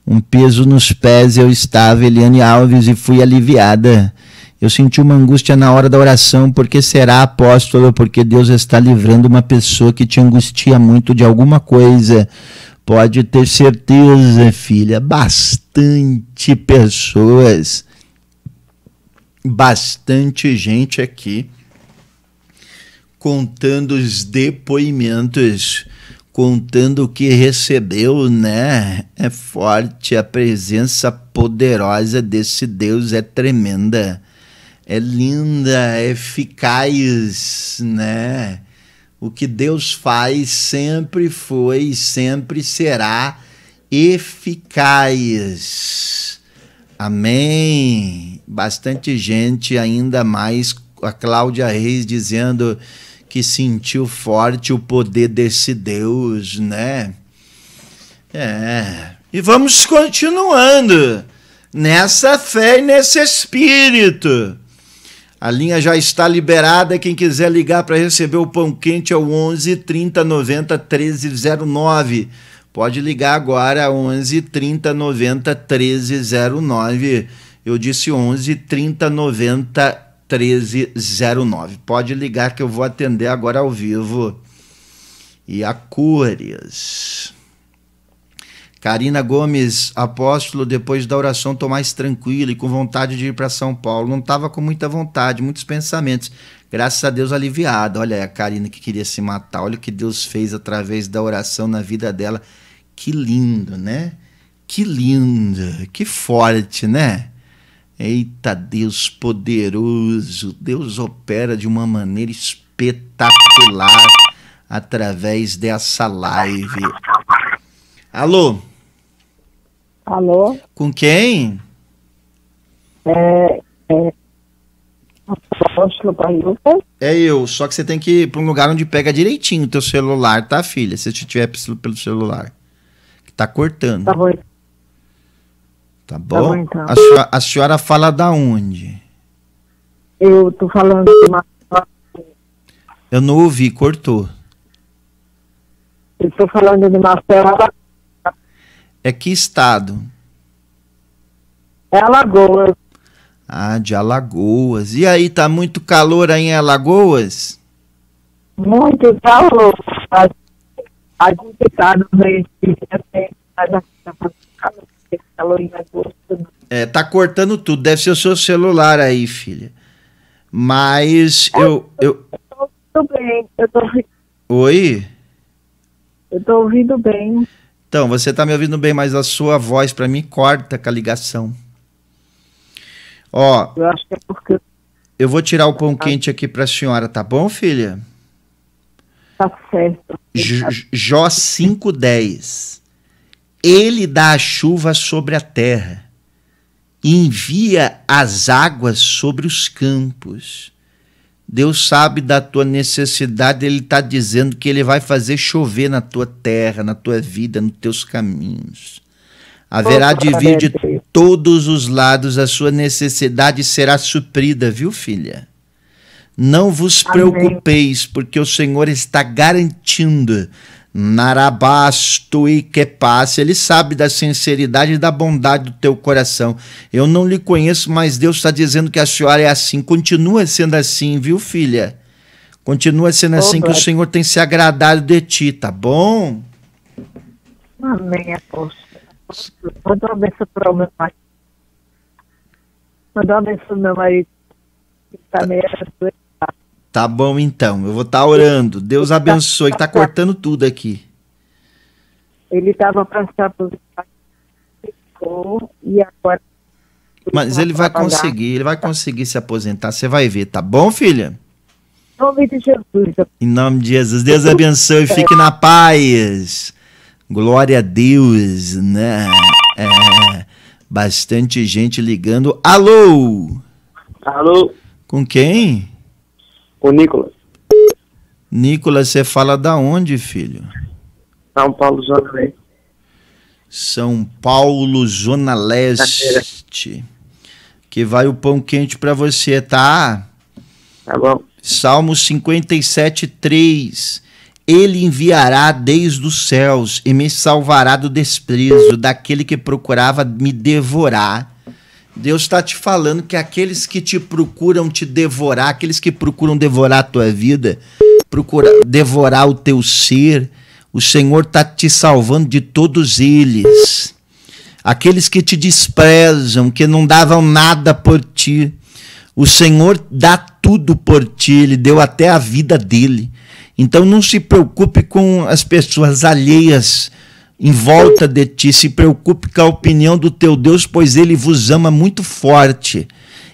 Um peso nos pés eu estava, Eliane Alves, e fui aliviada. Eu senti uma angústia na hora da oração, porque será apóstolo, porque Deus está livrando uma pessoa que te angustia muito de alguma coisa Pode ter certeza, filha, bastante pessoas, bastante gente aqui contando os depoimentos, contando o que recebeu, né? É forte a presença poderosa desse Deus, é tremenda, é linda, é eficaz, né? O que Deus faz sempre foi e sempre será eficaz. Amém. Bastante gente, ainda mais a Cláudia Reis dizendo que sentiu forte o poder desse Deus, né? É. E vamos continuando nessa fé e nesse espírito. A linha já está liberada. Quem quiser ligar para receber o pão quente é o 11 30 90 1309. Pode ligar agora 11 30 90 1309. Eu disse 11 30 90 1309. Pode ligar que eu vou atender agora ao vivo. E a cores. Karina Gomes, apóstolo, depois da oração, estou mais tranquila e com vontade de ir para São Paulo. Não estava com muita vontade, muitos pensamentos. Graças a Deus aliviada. Olha a Karina que queria se matar. Olha o que Deus fez através da oração na vida dela. Que lindo, né? Que lindo, que forte, né? Eita Deus poderoso, Deus opera de uma maneira espetacular através dessa live. Alô? Alô? Com quem?
É, é,
Apóstolo Paiuca. É eu, só que você tem que ir para um lugar onde pega direitinho o teu celular, tá, filha? Se você tiver pelo celular. Que tá cortando. Tá bom. Tá, tá bom? Tá bom então. a, senhora, a, senhora, fala da onde?
Eu tô falando de
Eu não ouvi, cortou.
Eu tô falando de Marcelo
é que estado? É Alagoas. Ah, de Alagoas. E aí, tá muito calor aí em Alagoas? Muito calor. A gente está no meio de tá tá É, tá cortando tudo. Deve ser o seu celular aí, filha. Mas eu. eu... tô ouvindo
bem. Eu tô... Oi? Eu tô ouvindo bem.
Então, você está me ouvindo bem, mas a sua voz para mim corta com a ligação. Ó. Eu acho que é porque. Eu vou tirar o pão quente aqui para a senhora, tá bom, filha? Tá certo. J Jó 5:10. Ele dá a chuva sobre a terra e envia as águas sobre os campos. Deus sabe da tua necessidade, Ele está dizendo que Ele vai fazer chover na tua terra, na tua vida, nos teus caminhos. Haverá de vir de todos os lados, a sua necessidade será suprida, viu, filha? Não vos preocupeis, porque o Senhor está garantindo Narabasto e que passe. Ele sabe da sinceridade e da bondade do teu coração. Eu não lhe conheço, mas Deus está dizendo que a senhora é assim. Continua sendo assim, viu, filha? Continua sendo assim que o Senhor tem se agradado de ti, tá bom?
Amém, apóstolo. Manda uma benção para o meu marido. Manda uma benção para o meu marido. Que está meio
Tá bom então, eu vou estar tá orando. Deus tá abençoe, que tá cortando tudo aqui.
Ele estava passando e agora.
Mas tá ele vai conseguir, ele vai conseguir se aposentar, você vai ver, tá bom, filha?
Em nome de Jesus.
Em nome de Jesus. Deus abençoe, fique na paz. Glória a Deus, né? É, bastante gente ligando. Alô! Alô! Com quem? O Nicolas. Nicolas, você fala da onde, filho?
São Paulo, Zona Leste.
São Paulo, Zona Leste. Que vai o pão quente para você, tá? Tá bom. Salmo 57, 3. Ele enviará desde os céus e me salvará do desprezo daquele que procurava me devorar Deus está te falando que aqueles que te procuram te devorar, aqueles que procuram devorar a tua vida, procurar devorar o teu ser, o Senhor está te salvando de todos eles. Aqueles que te desprezam, que não davam nada por ti, o Senhor dá tudo por ti, ele deu até a vida dele. Então não se preocupe com as pessoas alheias em volta de ti, se preocupe com a opinião do teu Deus, pois ele vos ama muito forte.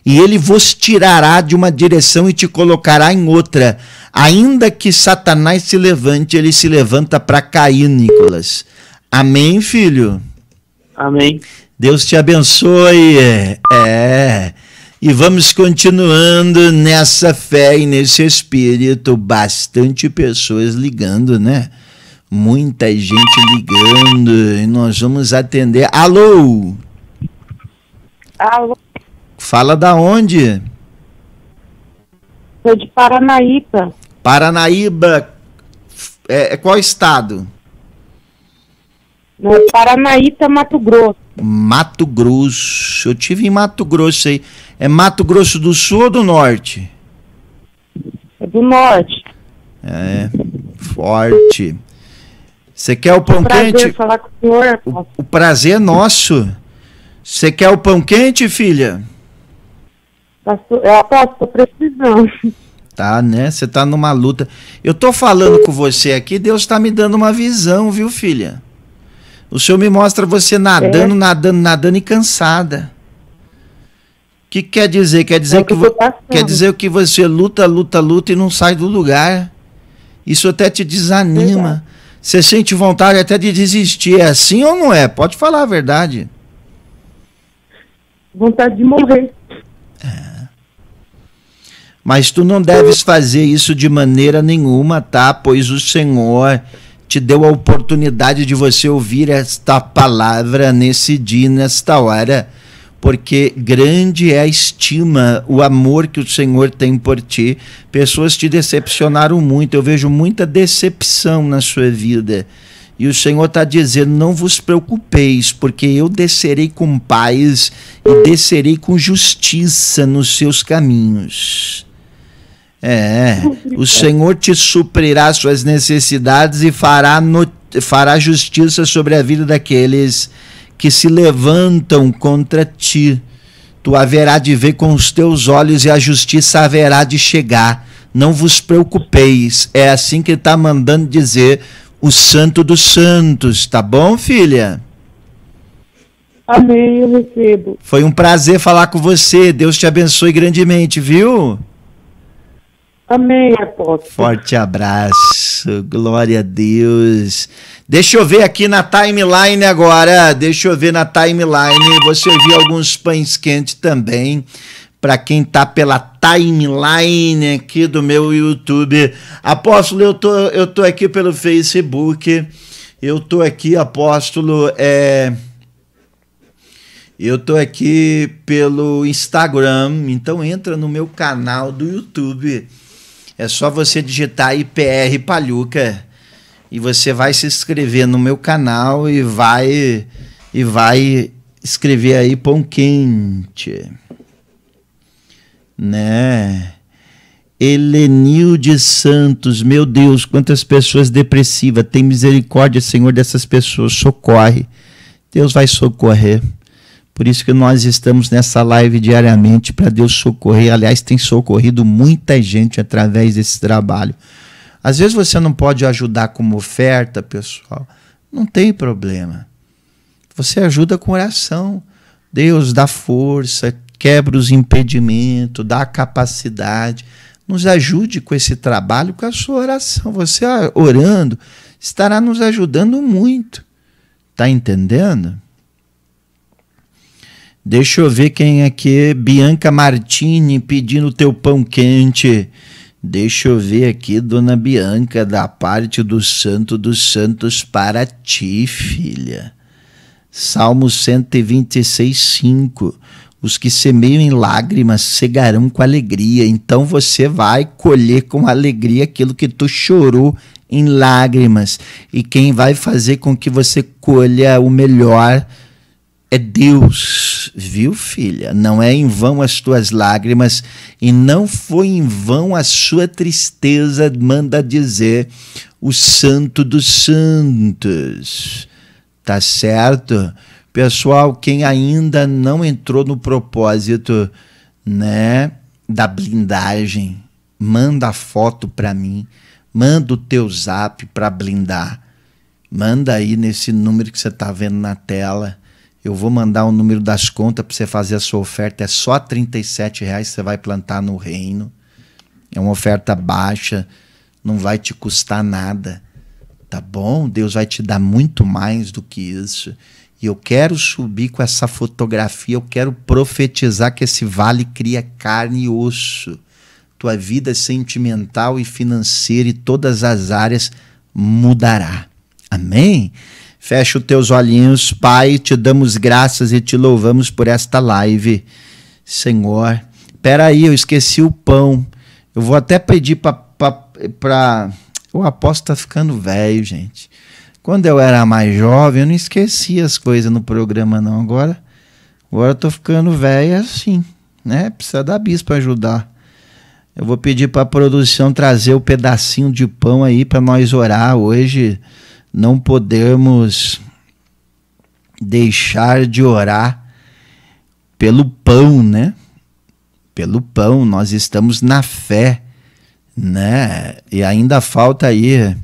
E ele vos tirará de uma direção e te colocará em outra. Ainda que Satanás se levante, ele se levanta para cair, Nicolas. Amém, filho? Amém. Deus te abençoe. É. é. E vamos continuando nessa fé e nesse espírito. Bastante pessoas ligando, né? Muita gente ligando e nós vamos atender. Alô? Alô? Fala da onde?
Sou de Paranaíba.
Paranaíba. É, é qual estado? No Paranaíba, Mato Grosso. Mato Grosso. Eu tive em Mato Grosso aí. É Mato Grosso do Sul ou do Norte? É do Norte. É, forte. Você quer o pão prazer quente? Falar
com o, senhor, o,
o prazer é nosso. Você quer o pão quente, filha? Eu aposto, tô precisando. Tá, né? Você tá numa luta. Eu tô falando com você aqui, Deus tá me dando uma visão, viu, filha? O Senhor me mostra você nadando, é. nadando, nadando e cansada. O que quer dizer? Quer dizer, é que, que quer dizer que você luta, luta, luta e não sai do lugar. Isso até te desanima. Exato. Você sente vontade até de desistir. É assim ou não é? Pode falar a verdade.
Vontade de morrer. É.
Mas tu não deves fazer isso de maneira nenhuma, tá? Pois o Senhor te deu a oportunidade de você ouvir esta palavra nesse dia, nesta hora porque grande é a estima, o amor que o Senhor tem por ti. Pessoas te decepcionaram muito, eu vejo muita decepção na sua vida. E o Senhor está dizendo: não vos preocupeis, porque eu descerei com paz e descerei com justiça nos seus caminhos. É, o Senhor te suprirá suas necessidades e fará, no, fará justiça sobre a vida daqueles que se levantam contra ti. Tu haverá de ver com os teus olhos e a justiça haverá de chegar. Não vos preocupeis. É assim que está mandando dizer o Santo dos Santos, tá bom, filha?
Amém, eu recebo.
Foi um prazer falar com você. Deus te abençoe grandemente, viu? Amém, apóstolo. Forte abraço isso, glória a Deus. Deixa eu ver aqui na timeline agora. Deixa eu ver na timeline. Você viu alguns pães quentes também. Para quem tá pela timeline aqui do meu YouTube. Apóstolo, eu tô, eu tô aqui pelo Facebook. Eu tô aqui, apóstolo. É... Eu tô aqui pelo Instagram. Então entra no meu canal do YouTube é só você digitar IPR Palhuca e você vai se inscrever no meu canal e vai e vai escrever aí pão quente. Né? de Santos, meu Deus, quantas pessoas depressivas. Tem misericórdia, Senhor, dessas pessoas. Socorre. Deus vai socorrer. Por isso que nós estamos nessa live diariamente para Deus socorrer. Aliás, tem socorrido muita gente através desse trabalho. Às vezes você não pode ajudar como oferta, pessoal. Não tem problema. Você ajuda com oração. Deus dá força, quebra os impedimentos, dá capacidade. Nos ajude com esse trabalho, com a sua oração. Você ah, orando estará nos ajudando muito. Está entendendo? Deixa eu ver quem aqui. É é. Bianca Martini pedindo teu pão quente. Deixa eu ver aqui, dona Bianca, da parte do Santo dos Santos para ti, filha. Salmo 126, 5. Os que semeiam em lágrimas cegarão com alegria. Então você vai colher com alegria aquilo que tu chorou em lágrimas. E quem vai fazer com que você colha o melhor é Deus, viu, filha? Não é em vão as tuas lágrimas e não foi em vão a sua tristeza, manda dizer o Santo dos Santos. Tá certo? Pessoal, quem ainda não entrou no propósito, né, da blindagem, manda a foto para mim, manda o teu zap para blindar. Manda aí nesse número que você tá vendo na tela eu vou mandar o número das contas para você fazer a sua oferta. É só R$ reais você vai plantar no reino. É uma oferta baixa, não vai te custar nada. Tá bom? Deus vai te dar muito mais do que isso. E eu quero subir com essa fotografia, eu quero profetizar que esse vale cria carne e osso. Tua vida sentimental e financeira e todas as áreas mudará. Amém? Fecha os teus olhinhos, Pai, te damos graças e te louvamos por esta live. Senhor, peraí, eu esqueci o pão. Eu vou até pedir para. O apóstolo está ficando velho, gente. Quando eu era mais jovem, eu não esquecia as coisas no programa, não. Agora, agora eu estou ficando velho assim, né? Precisa da bispa ajudar. Eu vou pedir para a produção trazer o um pedacinho de pão aí para nós orar hoje não podemos deixar de orar pelo pão, né? Pelo pão, nós estamos na fé, né? E ainda falta aí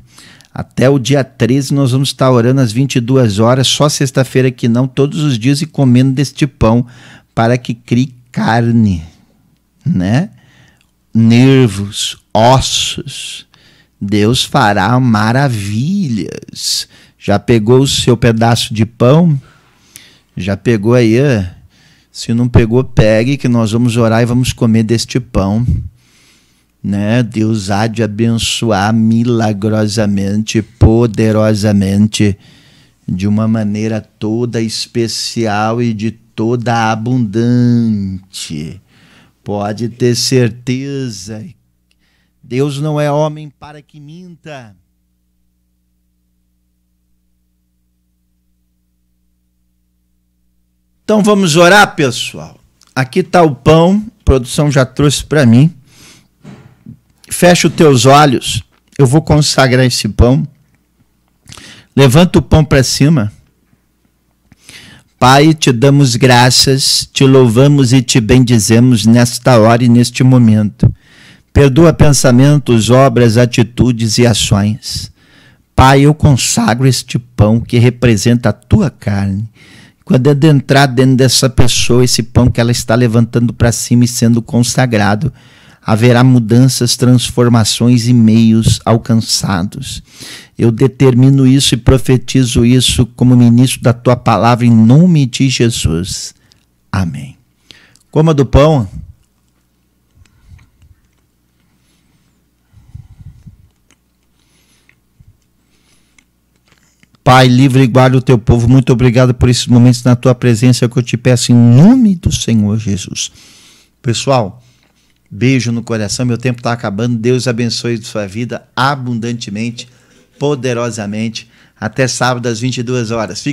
até o dia 13 nós vamos estar orando às 22 horas, só sexta-feira que não, todos os dias e comendo deste pão para que crie carne, né? Nervos, ossos, Deus fará maravilhas. Já pegou o seu pedaço de pão? Já pegou aí? Ah? Se não pegou, pegue, que nós vamos orar e vamos comer deste pão. Né? Deus há de abençoar milagrosamente, poderosamente, de uma maneira toda especial e de toda abundante. Pode ter certeza Deus não é homem para que minta. Então vamos orar, pessoal. Aqui está o pão, a produção já trouxe para mim. Fecha os teus olhos, eu vou consagrar esse pão. Levanta o pão para cima. Pai, te damos graças, te louvamos e te bendizemos nesta hora e neste momento Perdoa pensamentos, obras, atitudes e ações. Pai, eu consagro este pão que representa a tua carne. Quando entrar dentro dessa pessoa, esse pão que ela está levantando para cima e sendo consagrado, haverá mudanças, transformações e meios alcançados. Eu determino isso e profetizo isso como ministro da tua palavra em nome de Jesus. Amém. Coma do pão. Pai, livre e guarda o teu povo. Muito obrigado por esses momentos na tua presença que eu te peço em nome do Senhor Jesus. Pessoal, beijo no coração. Meu tempo está acabando. Deus abençoe sua vida abundantemente, poderosamente. Até sábado às 22 horas. Fique